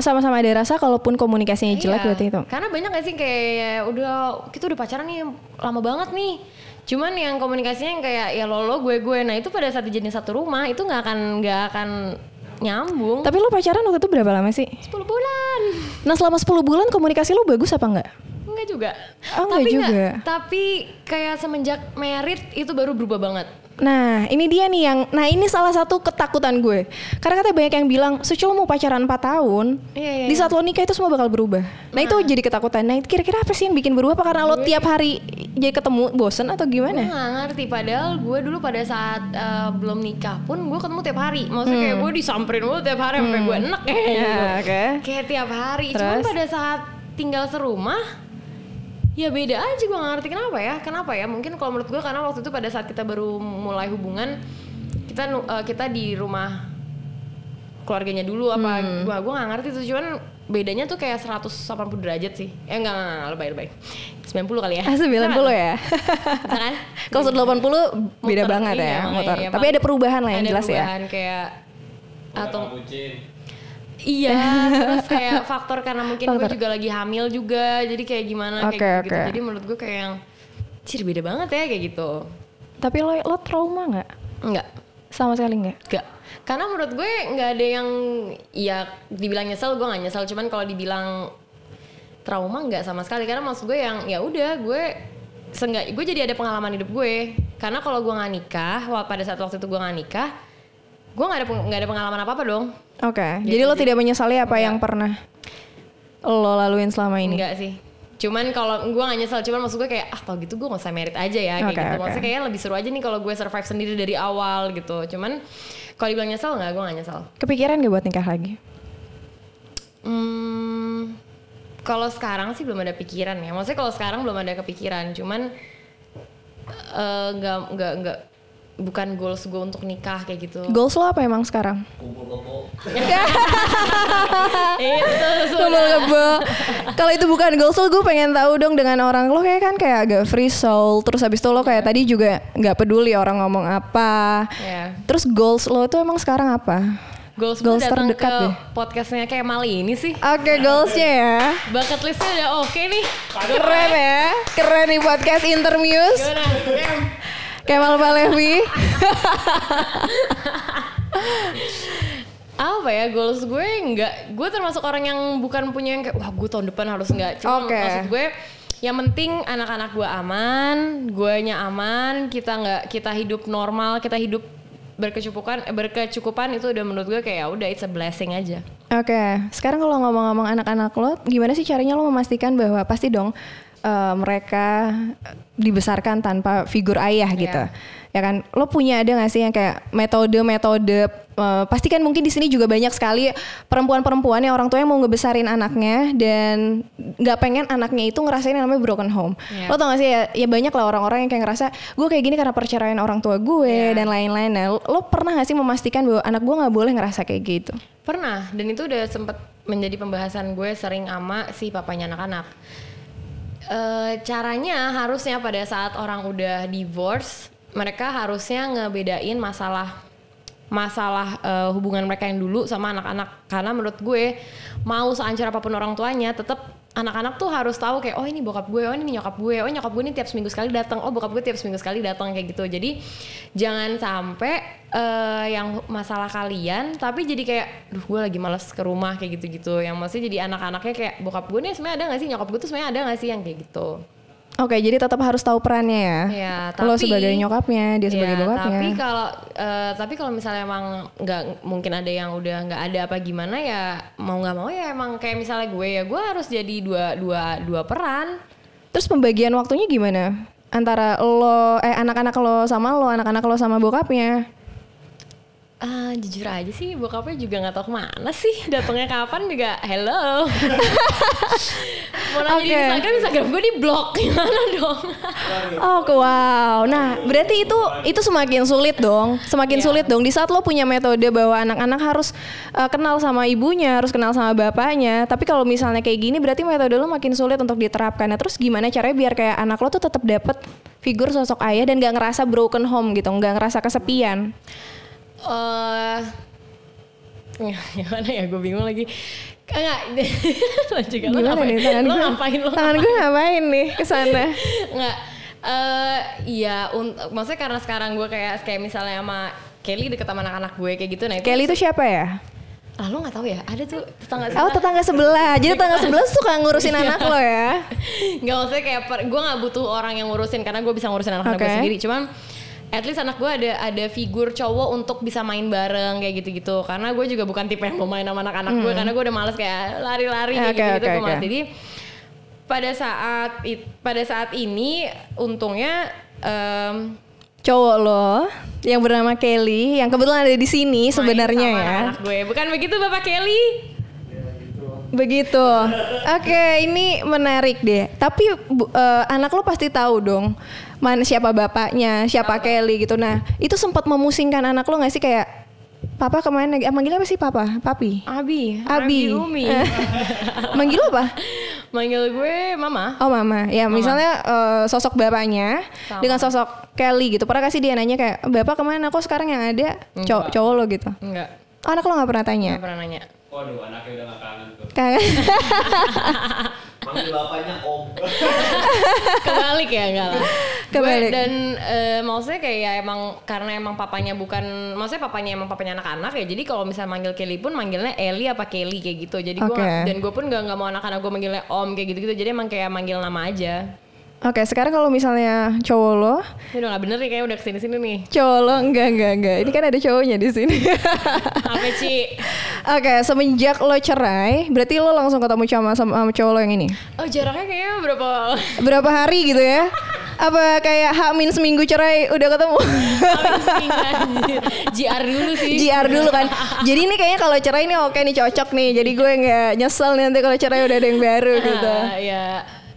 sama-sama ada rasa kalaupun komunikasinya jelek iya. berarti itu karena banyak gak sih kayak ya udah kita udah pacaran nih lama banget nih cuman yang komunikasinya yang kayak ya lo lo gue gue nah itu pada saat jadi satu rumah itu nggak akan nggak akan nyambung tapi lo pacaran waktu itu berapa lama sih 10 bulan nah selama 10 bulan komunikasi lo bagus apa enggak Enggak juga. Oh, tapi juga. Enggak, tapi kayak semenjak merit itu baru berubah banget. Nah, ini dia nih yang nah ini salah satu ketakutan gue. Karena katanya banyak yang bilang, "Sucul mau pacaran 4 tahun, iya, iya, di iya. saat lo nikah itu semua bakal berubah." Nah, nah. itu jadi ketakutan. Nah, kira-kira apa sih yang bikin berubah? Apa karena gue, lo tiap hari jadi ketemu bosen atau gimana? Gue gak ngerti padahal gue dulu pada saat uh, belum nikah pun gue ketemu tiap hari. Maksudnya hmm. kayak gue disamperin mulu tiap hari hmm. sampai gue enek kayak ya, gitu. okay. Kayak tiap hari. Terus? Cuman pada saat tinggal serumah Ya beda aja gue gak ngerti kenapa ya. Kenapa ya? Mungkin kalau menurut gue karena waktu itu pada saat kita baru mulai hubungan kita uh, kita di rumah keluarganya dulu apa hmm. gua gue gak ngerti tuh cuman bedanya tuh kayak 180 derajat sih. Eh enggak enggak, enggak lebay lebay. 90 kali ya. 90 ah, ya. Misalkan kalau 180 beda banget ya, iya, ya motor. Iya, Tapi ada perubahan lah yang ada jelas ya. perubahan ya. kayak atau Iya, terus kayak faktor karena mungkin gue juga lagi hamil juga, jadi kayak gimana okay, kayak okay. gitu. Jadi menurut gue kayak yang ciri beda banget ya kayak gitu. Tapi lo lo trauma nggak? Nggak. Sama sekali nggak? Nggak. Karena menurut gue nggak ada yang ya dibilang nyesel gue nggak nyesel, cuman kalau dibilang trauma nggak sama sekali karena maksud gue yang ya udah gue seenggak gue jadi ada pengalaman hidup gue karena kalau gue nggak nikah pada saat waktu itu gue nggak nikah gue nggak ada nggak ada pengalaman apa apa dong oke okay. jadi, jadi lo tidak menyesali apa enggak. yang pernah lo laluin selama ini enggak sih cuman kalau gue gak nyesel cuman maksud gue kayak ah tau gitu gue gak usah merit aja ya kayak okay, gitu maksudnya okay. kayak lebih seru aja nih kalau gue survive sendiri dari awal gitu cuman kalau dibilang nyesel nggak gue gak nyesel kepikiran gak buat nikah lagi hmm, kalau sekarang sih belum ada pikiran ya maksudnya kalau sekarang belum ada kepikiran cuman nggak uh, eh, nggak nggak bukan goals gue untuk nikah kayak gitu. Goals lo apa emang sekarang? Kumpul kebo. Iya, Kalau itu bukan goals lo, gue pengen tahu dong dengan orang lo kayak kan kayak agak free soul. Terus habis itu lo kayak yeah. tadi juga nggak peduli orang ngomong apa. Yeah. Terus goals lo itu emang sekarang apa? Goals, goals terdekat ke deh. podcastnya kayak Mali ini sih. Oke okay, goalsnya ya. Bucket listnya udah oke okay nih. Keren ya. Keren nih podcast Intermuse. Kemal Palevi. apa ya goals gue nggak gue termasuk orang yang bukan punya yang kayak wah gue tahun depan harus nggak cuma okay. maksud gue yang penting anak-anak gue aman gue nya aman kita nggak kita hidup normal kita hidup berkecukupan eh, berkecukupan itu udah menurut gue kayak ya udah it's a blessing aja. Oke, okay. sekarang kalau ngomong-ngomong anak-anak lo, gimana sih caranya lo memastikan bahwa pasti dong uh, mereka dibesarkan tanpa figur ayah yeah. gitu. Ya kan, lo punya ada gak sih yang kayak metode-metode uh, eh, pasti kan mungkin di sini juga banyak sekali perempuan-perempuan yang orang tuanya mau ngebesarin anaknya dan nggak pengen anaknya itu ngerasain yang namanya broken home. Yeah. Lo tau gak sih ya, ya banyak lah orang-orang yang kayak ngerasa gue kayak gini karena perceraian orang tua gue yeah. dan lain-lain. Nah, lo pernah gak sih memastikan bahwa anak gue nggak boleh ngerasa kayak gitu? Pernah, dan itu udah sempet menjadi pembahasan gue sering ama si papanya anak-anak Uh, caranya harusnya pada saat orang udah divorce, mereka harusnya ngebedain masalah masalah uh, hubungan mereka yang dulu sama anak-anak karena menurut gue mau seancur apapun orang tuanya tetap anak-anak tuh harus tahu kayak oh ini bokap gue, oh ini nyokap gue, oh nyokap gue ini tiap seminggu sekali datang, oh bokap gue tiap seminggu sekali datang kayak gitu. Jadi jangan sampai uh, yang masalah kalian tapi jadi kayak duh gue lagi males ke rumah kayak gitu-gitu. Yang masih jadi anak-anaknya kayak bokap gue nih sebenarnya ada nggak sih, nyokap gue tuh sebenarnya ada nggak sih yang kayak gitu. Oke, jadi tetap harus tahu perannya ya. Iya, tapi lo sebagai nyokapnya, dia iya, sebagai ya, bokapnya. Tapi kalau uh, tapi kalau misalnya emang nggak mungkin ada yang udah nggak ada apa gimana ya mau nggak mau ya emang kayak misalnya gue ya gue harus jadi dua dua dua peran. Terus pembagian waktunya gimana? Antara lo eh anak-anak lo sama lo, anak-anak lo sama bokapnya? Uh, jujur aja sih bokapnya juga nggak tahu kemana sih datangnya kapan juga hello mau nanya okay. di Instagram Instagram gue di blok gimana dong oh wow nah berarti itu itu semakin sulit dong semakin yeah. sulit dong di saat lo punya metode bahwa anak-anak harus uh, kenal sama ibunya harus kenal sama bapaknya tapi kalau misalnya kayak gini berarti metode lo makin sulit untuk diterapkan nah terus gimana caranya biar kayak anak lo tuh tetap dapet figur sosok ayah dan gak ngerasa broken home gitu nggak ngerasa kesepian uh, gimana ya gue bingung lagi enggak lanjutkan lo ngapain nih, ya, tangan lo ngapain lo tangan gue ngapain nih ke sana enggak uh, iya untuk maksudnya karena sekarang gue kayak kayak misalnya sama Kelly deket sama anak-anak gue kayak gitu nah itu Kelly itu siapa ya Ah lo gak tau ya, ada tuh tetangga oh, sebelah. Oh tetangga sebelah, jadi tetangga sebelah suka ngurusin iya. anak lo ya? nggak maksudnya kayak, gue gak butuh orang yang ngurusin karena gue bisa ngurusin anak-anak okay. gue sendiri. Cuman at least anak gue ada ada figur cowok untuk bisa main bareng kayak gitu-gitu karena gue juga bukan tipe yang mau main sama anak-anak hmm. gue karena gue udah males kayak lari-lari okay, gitu, -gitu okay, okay. jadi pada saat pada saat ini untungnya um, cowok lo yang bernama Kelly yang kebetulan ada di sini sebenarnya ya anak gue bukan begitu bapak Kelly Begitu. Oke, okay, ini menarik deh. Tapi bu, uh, anak lo pasti tahu dong mana siapa bapaknya, siapa Kelly gitu. Nah, itu sempat memusingkan anak lo nggak sih kayak Papa kemana? Ah, eh, manggil apa sih Papa? Papi? Abi. Abi. Abi Umi. manggil apa? Manggil gue Mama. Oh Mama. Ya mama. misalnya uh, sosok bapaknya Sama. dengan sosok Kelly gitu. Pernah kasih dia nanya kayak Bapak kemana? Kok sekarang yang ada cowok cowok lo gitu? Enggak. Anak lo nggak pernah tanya? Gak pernah nanya Waduh, anaknya udah gak kangen tuh. Kangen. Manggil bapaknya om. Kebalik ya enggak lah. Kebalik. Gue, dan e, maksudnya kayak ya emang karena emang papanya bukan, maksudnya papanya emang papanya anak-anak ya. Jadi kalau misalnya manggil Kelly pun manggilnya Eli apa Kelly kayak gitu. Jadi okay. gue dan gue pun gak nggak mau anak-anak gue manggilnya om kayak gitu-gitu. Jadi emang kayak manggil nama aja. Oke, sekarang kalau misalnya cowok lo, ini udah gak bener nih kayak udah kesini sini nih. Cowok lo enggak enggak enggak. Ini kan ada cowoknya di sini. Apa Ci? Oke, semenjak lo cerai, berarti lo langsung ketemu sama sama cowok lo yang ini? Oh, jaraknya kayaknya berapa? Berapa hari gitu ya? apa kayak min seminggu cerai udah ketemu? JR dulu sih. JR dulu kan. Jadi ini kayaknya kalau cerai ini oke nih cocok nih. Jadi gue nggak nyesel nih nanti kalau cerai udah ada yang baru ah, gitu. Iya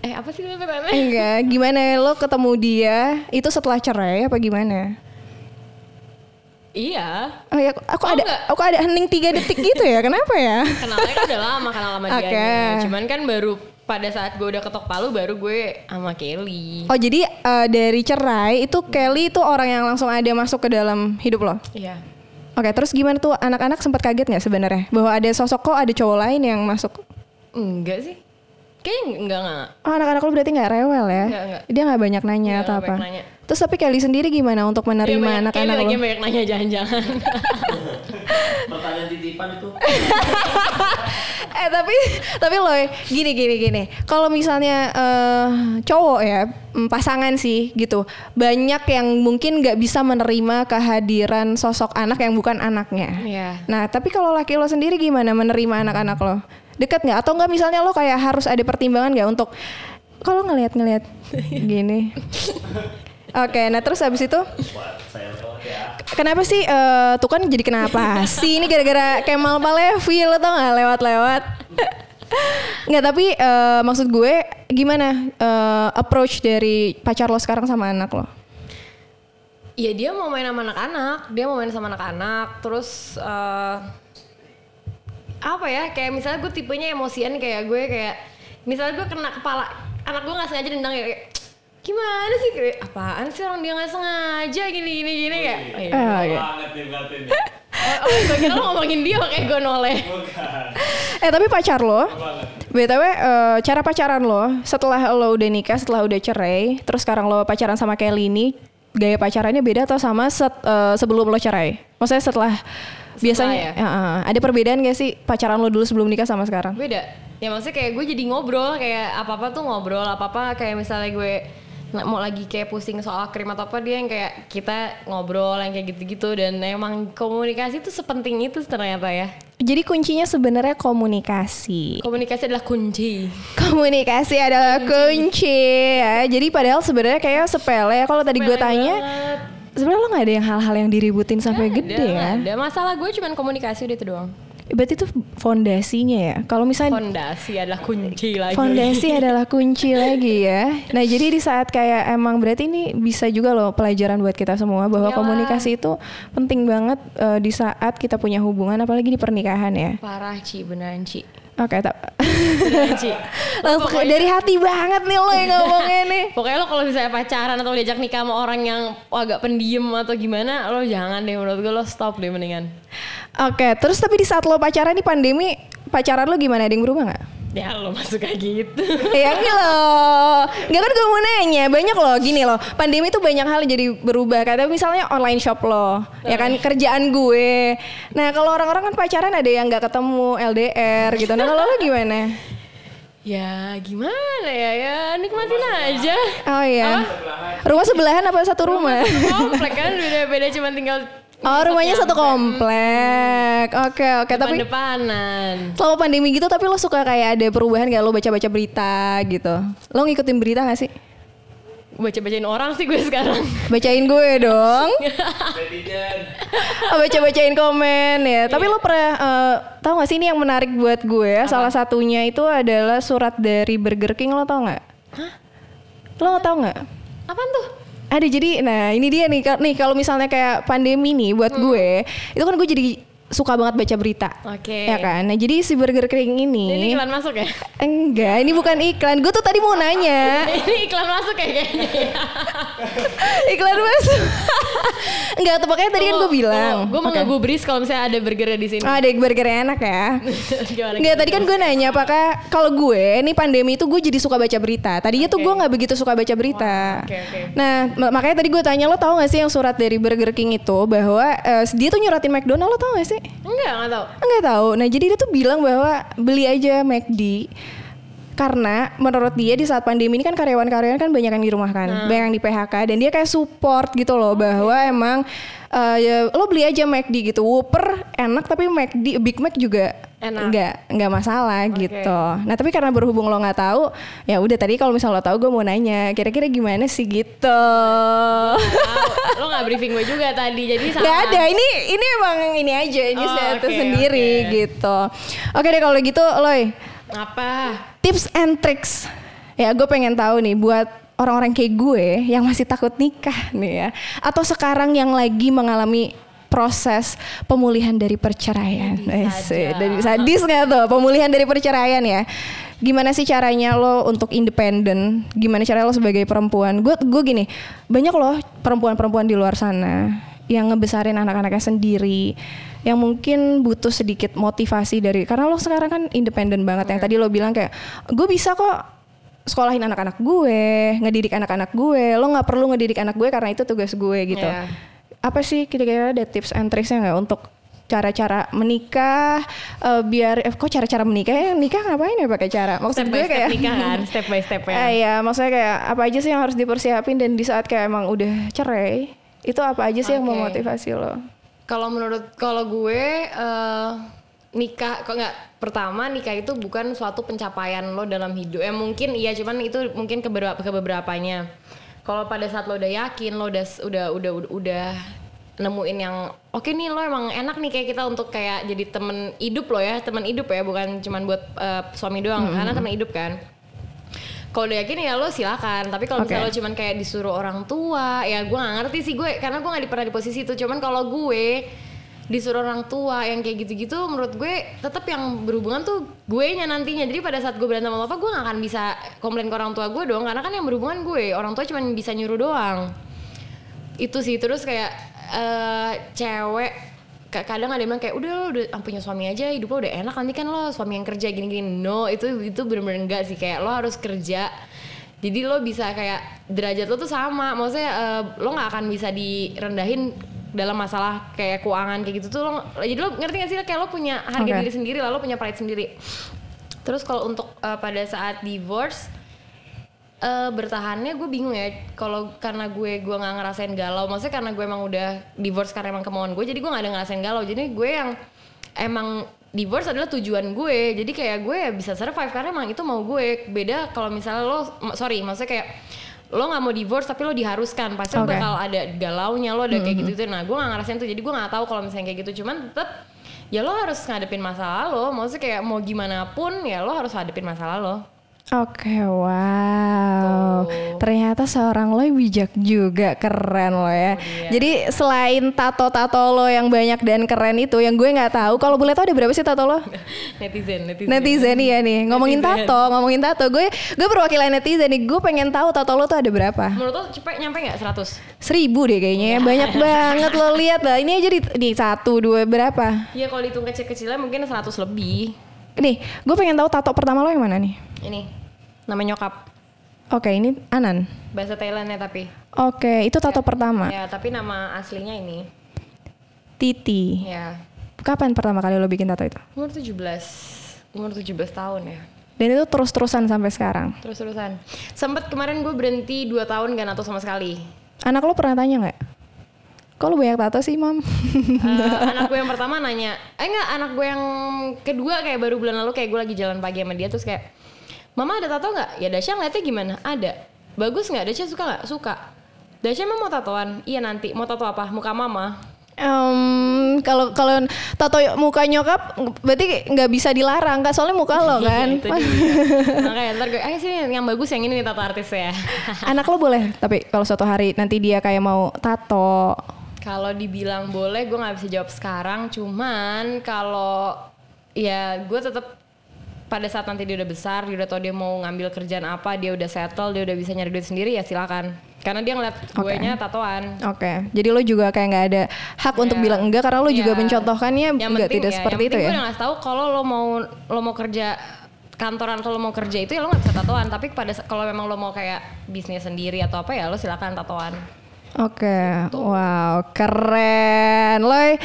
eh apa sih pertanyaannya? Enggak, gimana lo ketemu dia itu setelah cerai apa gimana? Iya. Oh ya, aku oh, ada enggak. aku ada hening tiga detik gitu ya. Kenapa ya? Kenalnya kan udah lama kenal lama okay. dia. Cuman kan baru pada saat gue udah ketok palu baru gue sama Kelly. Oh jadi uh, dari cerai itu Kelly itu orang yang langsung ada masuk ke dalam hidup lo? Iya. Oke terus gimana tuh anak-anak sempat kaget nggak sebenarnya bahwa ada sosok kok ada cowok lain yang masuk? Enggak sih. Kayaknya enggak, enggak. Oh, anak-anak lu berarti enggak rewel ya? Enggak, enggak. Dia enggak banyak nanya enggak, atau enggak apa? Nanya. Terus tapi Kelly sendiri gimana untuk iya, menerima anak-anak lu? Kayaknya banyak nanya jangan-jangan. Pertanyaan titipan itu. eh tapi tapi loh gini gini gini. Kalau misalnya uh, cowok ya mm, pasangan sih gitu. Banyak yang mungkin nggak bisa menerima kehadiran sosok anak yang bukan anaknya. Iya. Yeah. Nah, tapi kalau laki lo sendiri gimana menerima anak-anak lo? deket nggak atau nggak misalnya lo kayak harus ada pertimbangan nggak untuk kalau ngelihat-ngelihat gini oke okay, nah terus habis itu kenapa sih uh, tuh kan jadi kenapa sih ini gara-gara Kemal Palevi lo atau nggak lewat-lewat Nggak tapi uh, maksud gue gimana uh, approach dari pacar lo sekarang sama anak lo? Iya dia mau main sama anak-anak, dia mau main sama anak-anak, terus uh, apa ya kayak misalnya gue tipenya emosian kayak gue kayak misalnya gue kena kepala anak gue nggak sengaja dendang kayak gimana sih kayak apaan sih orang dia nggak sengaja gini gini gini kayak oh, iya. Eh, iya. Ya. Oh, iya. Oh, gue lo ngomongin dia kayak gue noleh. eh tapi pacar lo, btw uh, eh, cara pacaran lo setelah lo udah nikah, setelah udah cerai, terus sekarang lo pacaran sama Kelly ini, gaya pacarannya beda atau sama set, uh, sebelum lo cerai? Maksudnya setelah biasanya ya? uh, ada perbedaan gak sih pacaran lo dulu sebelum nikah sama sekarang beda ya maksudnya kayak gue jadi ngobrol kayak apa apa tuh ngobrol apa apa kayak misalnya gue mau lagi kayak pusing soal krim atau apa dia yang kayak kita ngobrol yang kayak gitu-gitu dan emang komunikasi itu sepenting itu ternyata ya. Jadi kuncinya sebenarnya komunikasi. Komunikasi adalah kunci. Komunikasi adalah kunci, kunci ya. Jadi padahal sebenarnya kayak sepele ya kalau tadi gue tanya. Banget sebenarnya lo gak ada yang hal-hal yang diributin sampai gak gede ada, kan? Ada masalah gue cuman komunikasi udah itu doang. Berarti itu fondasinya ya. Kalau misalnya fondasi adalah kunci lagi. Fondasi adalah kunci lagi ya. Nah, jadi di saat kayak emang berarti ini bisa juga loh pelajaran buat kita semua bahwa Yalah. komunikasi itu penting banget uh, di saat kita punya hubungan apalagi di pernikahan ya. Parah, Ci, beneran, Ci Oke, okay, tak. Langsung pokoknya, dari hati banget nih lo yang ngomongnya nih. pokoknya lo kalau misalnya pacaran atau diajak nikah sama orang yang agak pendiam atau gimana, lo jangan deh menurut gue lo stop deh mendingan. Oke, okay, terus tapi di saat lo pacaran nih pandemi, pacaran lo gimana? Ada yang berubah nggak? Ya lo masuk kayak gitu. ya iya loh. nggak kan gue mau nanya. Banyak loh gini loh. Pandemi tuh banyak hal jadi berubah. Kata misalnya online shop loh. Ya kan iya. kerjaan gue. Nah kalau orang-orang kan pacaran ada yang nggak ketemu LDR gitu. Nah kalau lo gimana? Ya gimana ya ya nikmatin rumah aja. Oh iya. Rumah sebelahan apa satu rumah? rumah? Komplek kan beda-beda cuma tinggal Oh iya, rumahnya satu komplek. Oke okay, oke okay. tapi depanan. Selama pandemi gitu tapi lo suka kayak ada perubahan gak lo baca-baca berita gitu. Lo ngikutin berita gak sih? Baca-bacain orang sih gue sekarang. Bacain gue dong. Oh, baca-bacain komen ya. Tapi iya. lo pernah uh, eh, tahu gak sih ini yang menarik buat gue? Apa? Salah satunya itu adalah surat dari Burger King lo tau nggak? Hah? Lo tau nggak? Apaan tuh? Ada jadi nah ini dia nih nih kalau misalnya kayak pandemi nih buat hmm. gue itu kan gue jadi suka banget baca berita. Oke. Okay. Ya kan? Nah, jadi si burger kering ini Ini iklan masuk ya? Enggak, ini bukan iklan. Gue tuh tadi mau nanya. ini iklan masuk ya kayaknya. iklan masuk. Enggak, tuh pokoknya tadi kan gue bilang. Gue mau okay. ngegubris kalau misalnya ada burger di sini. ada burger enak ya. Enggak, tadi kan gue nanya apakah kalau gue ini pandemi itu gue jadi suka baca berita. Tadinya okay. tuh gue nggak begitu suka baca berita. Wow, okay, okay. Nah, makanya tadi gue tanya lo tau gak sih yang surat dari Burger King itu bahwa uh, dia tuh nyuratin McDonald lo tau gak sih? sih? Enggak, enggak tahu. Enggak tahu. Nah, jadi dia tuh bilang bahwa beli aja McD karena menurut dia di saat pandemi ini kan karyawan-karyawan kan banyak yang di rumah kan, hmm. banyak yang di PHK dan dia kayak support gitu loh bahwa emang uh, ya, lo beli aja McD gitu. Whopper enak tapi McD Big Mac juga enggak nggak nggak masalah okay. gitu. Nah tapi karena berhubung lo nggak tahu, ya udah tadi kalau misal lo tahu gue mau nanya, kira-kira gimana sih gitu? lo nggak briefing gue juga tadi, jadi nggak Gak ada. Ini ini emang ini aja, ini oh, saya okay, sendiri okay. gitu. Oke deh kalau gitu, loy. Apa? Tips and tricks. Ya gue pengen tahu nih buat orang-orang kayak gue yang masih takut nikah nih ya atau sekarang yang lagi mengalami proses pemulihan dari perceraian. dari sadis nggak tuh pemulihan dari perceraian ya? Gimana sih caranya lo untuk independen? Gimana cara lo sebagai perempuan? Gue gue gini banyak loh perempuan-perempuan di luar sana yang ngebesarin anak-anaknya sendiri yang mungkin butuh sedikit motivasi dari karena lo sekarang kan independen banget yang iya. tadi lo bilang kayak gue bisa kok sekolahin anak-anak gue ngedidik anak-anak gue lo nggak perlu ngedidik anak gue karena itu tugas gue gitu yeah apa sih kira-kira ada tips and tricksnya nggak untuk cara-cara menikah uh, biar eh, kok cara-cara menikah ya nikah ngapain ya pakai cara maksud step gue kayak nikah kan step by step ya eh, iya maksudnya kayak apa aja sih yang harus dipersiapin dan di saat kayak emang udah cerai itu apa aja sih okay. yang memotivasi lo kalau menurut kalau gue uh, nikah kok nggak pertama nikah itu bukan suatu pencapaian lo dalam hidup ya eh, mungkin iya cuman itu mungkin ke beberapa keberapa kebeberapanya kalau pada saat lo udah yakin lo udah udah udah udah, nemuin yang oke okay nih lo emang enak nih kayak kita untuk kayak jadi temen hidup lo ya temen hidup ya bukan cuman buat uh, suami doang mm -hmm. karena temen hidup kan kalau udah yakin ya lo silakan tapi kalau okay. misalnya lo cuman kayak disuruh orang tua ya gue gak ngerti sih gue karena gue gak pernah di posisi itu cuman kalau gue disuruh orang tua yang kayak gitu-gitu menurut gue tetap yang berhubungan tuh gue nya nantinya jadi pada saat gue berantem sama apa gue gak akan bisa komplain ke orang tua gue dong karena kan yang berhubungan gue orang tua cuma bisa nyuruh doang itu sih terus kayak uh, cewek kadang ada yang bilang kayak udah lo udah ah, punya suami aja hidup lo udah enak nanti kan lo suami yang kerja gini-gini no itu itu bener-bener enggak sih kayak lo harus kerja jadi lo bisa kayak derajat lo tuh sama maksudnya uh, lo nggak akan bisa direndahin dalam masalah kayak keuangan kayak gitu tuh lo jadi lo ngerti gak sih kayak lo punya harga okay. diri sendiri lalu punya pride sendiri terus kalau untuk uh, pada saat divorce uh, bertahannya gue bingung ya kalau karena gue gue nggak ngerasain galau maksudnya karena gue emang udah divorce karena emang kemauan gue jadi gue nggak ada ngerasain galau jadi gue yang emang divorce adalah tujuan gue jadi kayak gue ya bisa survive karena emang itu mau gue beda kalau misalnya lo sorry maksudnya kayak lo nggak mau divorce tapi lo diharuskan pasti okay. lo bakal ada galau nya lo ada mm -hmm. kayak gitu tuh nah gue gak ngerasain tuh jadi gue nggak tahu kalau misalnya kayak gitu cuman tetap ya lo harus ngadepin masalah lo maksudnya kayak mau gimana pun ya lo harus hadepin masalah lo Oke, okay, wow. Oh. Ternyata seorang lo bijak juga, keren lo ya. Oh, iya. Jadi selain tato-tato lo yang banyak dan keren itu, yang gue nggak tahu. Kalau boleh tahu ada berapa sih tato lo? netizen, netizen. Netizen ya nih. Ngomongin netizen. tato, ngomongin tato. Gue gue perwakilan netizen nih. Gue pengen tahu tato lo tuh ada berapa? Menurut lo cepet nyampe nggak seratus? Seribu deh kayaknya. Ya. Iya. Banyak banget lo lihat lah. Ini aja di, di satu dua berapa? Iya kalau dihitung kecil-kecilnya mungkin seratus lebih. Nih, gue pengen tahu tato pertama lo yang mana nih? Ini Nama nyokap. Oke, okay, ini Anan. Bahasa Thailandnya tapi. Oke, okay, itu tato ya. pertama. Ya, tapi nama aslinya ini. Titi. Ya. Kapan pertama kali lo bikin tato itu? Umur 17. Umur 17 tahun ya. Dan itu terus-terusan sampai sekarang? Terus-terusan. Sempet kemarin gue berhenti 2 tahun gak nato sama sekali. Anak lo pernah tanya nggak? Kok lo banyak tato sih, Mam? uh, anak gue yang pertama nanya, eh enggak, anak gue yang kedua kayak baru bulan lalu kayak gue lagi jalan pagi sama dia terus kayak, Mama ada tato nggak? Ya Dasha ngeliatnya gimana? Ada. Bagus nggak? Dasha suka nggak? Suka. Dasha emang mau tatoan? Iya nanti. Mau tato apa? Muka mama. Um, kalau kalau tato muka nyokap berarti nggak bisa dilarang kan soalnya muka lo iya, iya, kan makanya ntar gue ayo eh, sini yang bagus yang ini nih tato artis ya anak lo boleh tapi kalau suatu hari nanti dia kayak mau tato kalau dibilang boleh gue nggak bisa jawab sekarang cuman kalau ya gue tetap pada saat nanti dia udah besar dia udah tau dia mau ngambil kerjaan apa dia udah settle dia udah bisa nyari duit sendiri ya silakan karena dia ngeliat gue nya tatoan. Oke. Okay. Jadi lo juga kayak nggak ada hak yeah. untuk bilang enggak karena lo yeah. juga iya. mencontohkannya enggak tidak ya, seperti yang itu ya. Gue udah ngasih tahu kalau lo mau lo mau kerja kantoran atau lo mau kerja itu ya lo nggak bisa tatoan tapi pada kalau memang lo mau kayak bisnis sendiri atau apa ya lo silakan tatoan Oke, okay. Gitu. wow, keren. Loy,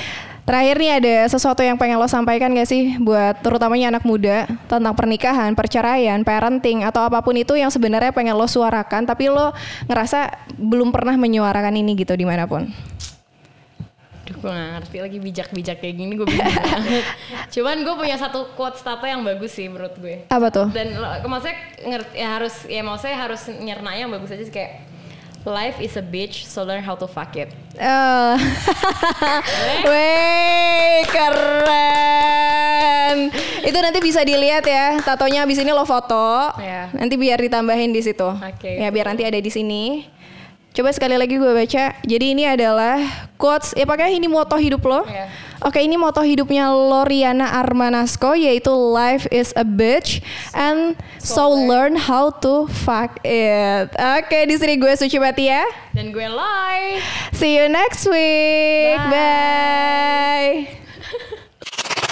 terakhir nih ada sesuatu yang pengen lo sampaikan gak sih buat terutamanya anak muda tentang pernikahan, perceraian, parenting atau apapun itu yang sebenarnya pengen lo suarakan tapi lo ngerasa belum pernah menyuarakan ini gitu dimanapun. Duh, gue gak ngerti lagi bijak-bijak kayak gini gue bingung Cuman gue punya satu quote tata yang bagus sih menurut gue. Apa tuh? Dan lo, maksudnya ngerti, ya harus ya maksudnya harus nyernanya yang bagus aja sih kayak Life is a bitch, so learn how to fuck it. Oh. Uh. Wey, keren. Itu nanti bisa dilihat ya. Tatonya habis ini lo foto. Yeah. Nanti biar ditambahin di situ. Okay, ya, biar nanti ada di sini. Coba sekali lagi gue baca. Jadi ini adalah quotes. Ya pakai ini moto hidup lo. Yeah Oke, ini moto hidupnya Loriana Armanasco yaitu life is a bitch and so, so learn how to fuck it. Oke, di sini gue Suci Mati ya dan gue Lai. See you next week. Bye. Bye.